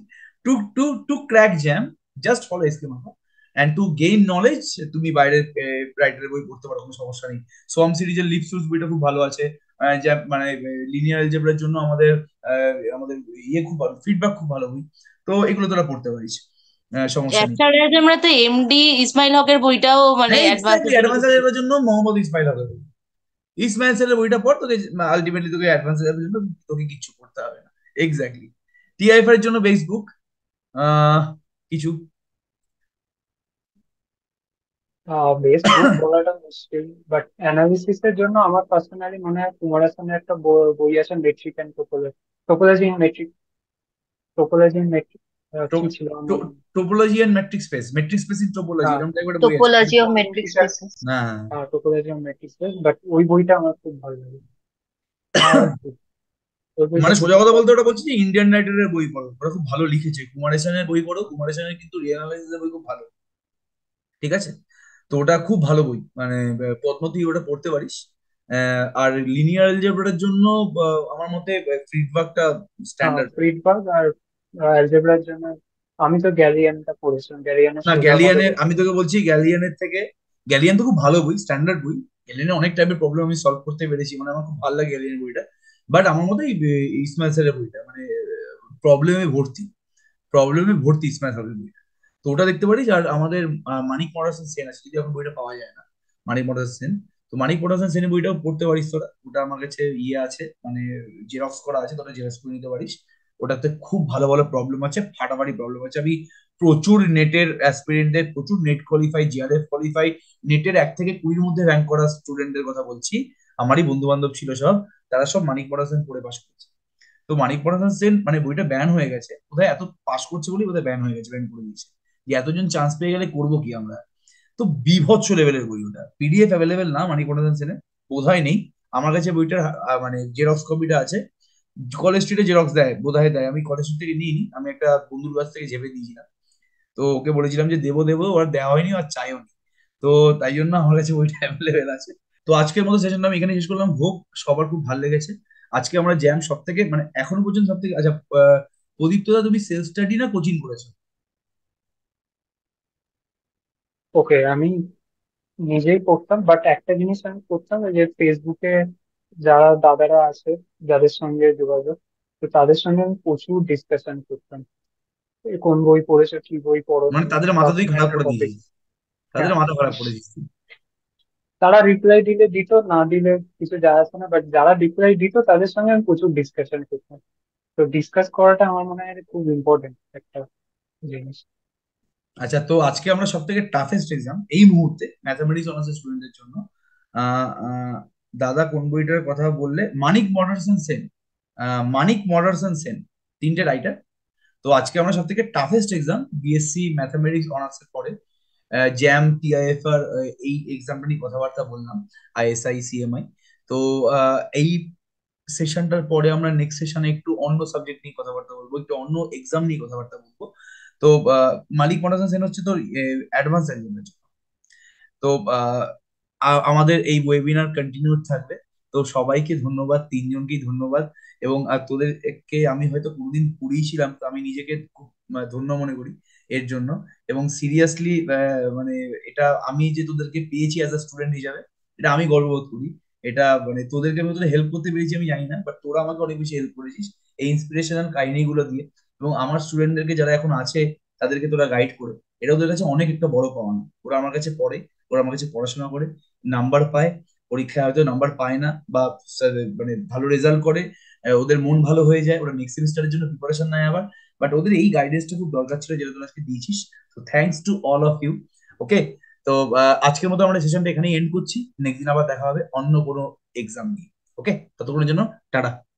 to to to crack JAM just follow SK মামলা অ্যান্ড টু গেইন নলেজ তুমি বাইরের রাইটারের বই পড়তে পারো কোনো সমস্যা নেই সোম সিরিজের লিপ সুস বইটা খুব ভালো আছে যা মানে লিনিয়ার অ্যালজেব্রার জন্য আমাদের আমাদের ইয়ে খুব ভালো ফিডব্যাক খুব ভালো বই তো এগুলো তোরা পড়তে পারিস সমস্যা এমডি বইটাও মানে হ্যাঁ, জন্য মোহাম্মদ বইটা পড় তোকে তোকে অ্যাডভান্স জন্য তোকে করতে হবে না এক্স্যাক্টলি এর জন্য কিছু আহ বেশ বলাটা মুশকিল বাট অ্যানালিসিস এর জন্য আমার পার্সোনালি মনে হয় কুমার হাসানের একটা ব- বই আছে metric and topology topology in metric topology in metric কি ছিল আমার topology and matrix space matrix space in topology এরকম টাইপের একটা বই আছে topology of topology metric spaces হ্যাঁ topology of metric space but ওই বইটা আমার খুব ভালো লাগে আর মানে সোজা কথা বলতে ওটা বলছি যে ইন্ডিয়ান রাইটারের বই পড়ো ওরা খুব ভালো লিখেছে কুমার বই পড়ো কুমার কিন্তু রিয়েলাইজেশনের বই খুব ভালো ঠিক আছে তো ওটা খুব ভালো বই মানে পদ্ম তুই ওটা পড়তে পারিস আর লিনিয়ার অ্যালজেব্রাটার জন্য আমার মতে ফিডব্যাকটা স্ট্যান্ডার্ড ফ্রিডবার্গ আর অ্যালজেব্রার জন্য আমি তো গ্যালিয়ানটা পড়েছিলাম গ্যালিয়ানের না গ্যালিয়ানের আমি তোকে বলছি গ্যালিয়ানের থেকে গ্যালিয়ান তো খুব ভালো বই স্ট্যান্ডার্ড বই গ্যালিয়ানে অনেক টাইপের প্রবলেম আমি সলভ করতে পেরেছি মানে আমার খুব ভালো লাগে গ্যালিয়ান বইটা বাট আমার মতে ইসমাইল স্যারের বইটা মানে প্রবলেমে ভর্তি প্রবলেমে ভর্তি ইসমাইল স্যারের বইটা তো ওটা দেখতে পারিস আর আমাদের মানিক মডারসন সেন আছে যদি এখন বইটা পাওয়া যায় না মানিক মডারসন সেন তো মানিক মডারসন সেনের বইটাও পড়তে পারিস তোরা ওটা আমার কাছে ইয়ে আছে মানে জেরক্স করা আছে তোরা জেরক্স করে নিতে পারিস ওটাতে খুব ভালো ভালো প্রবলেম আছে ফাটাফাটি প্রবলেম আছে আমি প্রচুর নেটের অ্যাসপিরেন্টদের প্রচুর নেট কোয়ালিফাই জিআরএফ কোয়ালিফাই নেটের এক থেকে কুড়ির মধ্যে র্যাঙ্ক করা স্টুডেন্টদের কথা বলছি আমারই বন্ধু বান্ধব ছিল সব তারা সব মানিক মডারসন পড়ে পাশ করছে তো মানিক মডারসন সেন মানে বইটা ব্যান হয়ে গেছে কোথায় এত পাশ করছে বলেই বোধহয় ব্যান হয়ে গেছে ব্যান করে দিয়েছে যে এতজন চান্স পেয়ে গেলে করবো কি আমরা তো বিভৎস লেভেলের বই ওটা পিডিএফ অ্যাভেলেবেল না মানে সেলে বোধ হয় নেই আমার কাছে বইটার মানে জেরক্স কপিটা আছে কলেজ স্ট্রিটে জেরক্স দেয় বোধ হয় দেয় আমি কলেজ স্ট্রিট থেকে নিইনি আমি একটা বন্ধুর কাছ থেকে ঝেপে দিয়েছিলাম তো ওকে বলেছিলাম যে দেবো দেবো আর দেওয়া হয়নি আর চাইও নি তো তাই জন্য আমার কাছে বইটা অ্যাভেলেবেল আছে তো আজকের মতো সেশনটা আমি এখানে শেষ করলাম হোক সবার খুব ভালো লেগেছে আজকে আমরা জ্যাম সব থেকে মানে এখনো পর্যন্ত সব থেকে আচ্ছা প্রদীপ্তদা তুমি সেলফ স্টাডি না কোচিং করেছো ওকে আমি নিজেই করতাম বাট একটা জিনিস আমি করতাম যে ফেসবুকে যারা দাদারা আছে যাদের সঙ্গে যোগাযোগ তো তাদের সঙ্গে আমি প্রচুর ডিসকাশন করতাম এই কোন বই পড়েছো কি বই পড়ো মানে তাদের বা মাথা দিয়ে খারাপ করে টপিক তাদের হ্যাঁ মাথা খারাপ করে দিয়েছি তারা রিপ্লাই দিলে দিত না দিলে কিছু যায় আসে না বাট যারা রিপ্লাই দিত তাদের সঙ্গে আমি প্রচুর ডিসকাশন করতাম তো ডিসকাস করাটা আমার মনে হয় খুব ইম্পর্টেন্ট একটা জিনিস আচ্ছা তো আজকে আমরা সব থেকে টাফেস্ট এক্সাম এই মুহূর্তে ম্যাথামেটিক্স অনার্সের স্টুডেন্টদের জন্য দাদা কোন বইটার কথা বললে মানিক মডারসন সেন মানিক মডারসন সেন তিনটে রাইটার তো আজকে আমরা সব থেকে টাফেস্ট এক্সাম বিএসসি ম্যাথামেটিক্স এর পরে জ্যাম আর এই এক্সামটা নিয়ে কথাবার্তা বললাম আইএসআই সিএমআই তো এই সেশনটার পরে আমরা নেক্সট সেশনে একটু অন্য সাবজেক্ট নিয়ে কথাবার্তা বলবো একটু অন্য এক্সাম নিয়ে কথাবার্তা বলবো তো মালিক মনাসা সেন হচ্ছে তোর অ্যাডভান্স একজনের জন্য তো আমাদের এই ওয়েবিনার কন্টিনিউ থাকবে তো সবাইকে ধন্যবাদ তিনজনকেই ধন্যবাদ এবং আর তোদেরকে আমি হয়তো কোনোদিন পুরিয়ে ছিলাম তো আমি নিজেকে খুব ধন্য মনে করি এর জন্য এবং সিরিয়াসলি মানে এটা আমি যে তোদেরকে পেয়েছি অ্যাজ আ স্টুডেন্ট হিসাবে এটা আমি গর্ববোধ করি এটা মানে তোদেরকে আমি হেল্প করতে পেরেছি আমি জানি না বাট তোরা আমাকে অনেক বেশি হেল্প করেছিস এই ইন্সপিরেশনাল কাহিনীগুলো দিয়ে এবং আমার স্টুডেন্টদেরকে যারা এখন আছে তাদেরকে তোরা গাইড করে এটা ওদের কাছে অনেক একটা বড় পাওনা ওরা আমার কাছে পড়ে ওরা আমার কাছে পড়াশোনা করে নাম্বার পায় পরীক্ষায় হয়তো নাম্বার পায় না বা মানে ভালো রেজাল্ট করে ওদের মন ভালো হয়ে যায় ওরা নেক্সট সেমিস্টারের জন্য প্রিপারেশন নেয় আবার বাট ওদের এই গাইডেন্সটা খুব দরকার ছিল যেটা তোরা আজকে দিয়েছিস তো thanks to all of you okay তো আজকের মতো আমরা সেশনটা এখানেই এন্ড করছি নেক্সট দিন আবার দেখা হবে অন্য কোনো এক্সাম নিয়ে ওকে ততক্ষণের জন্য টাটা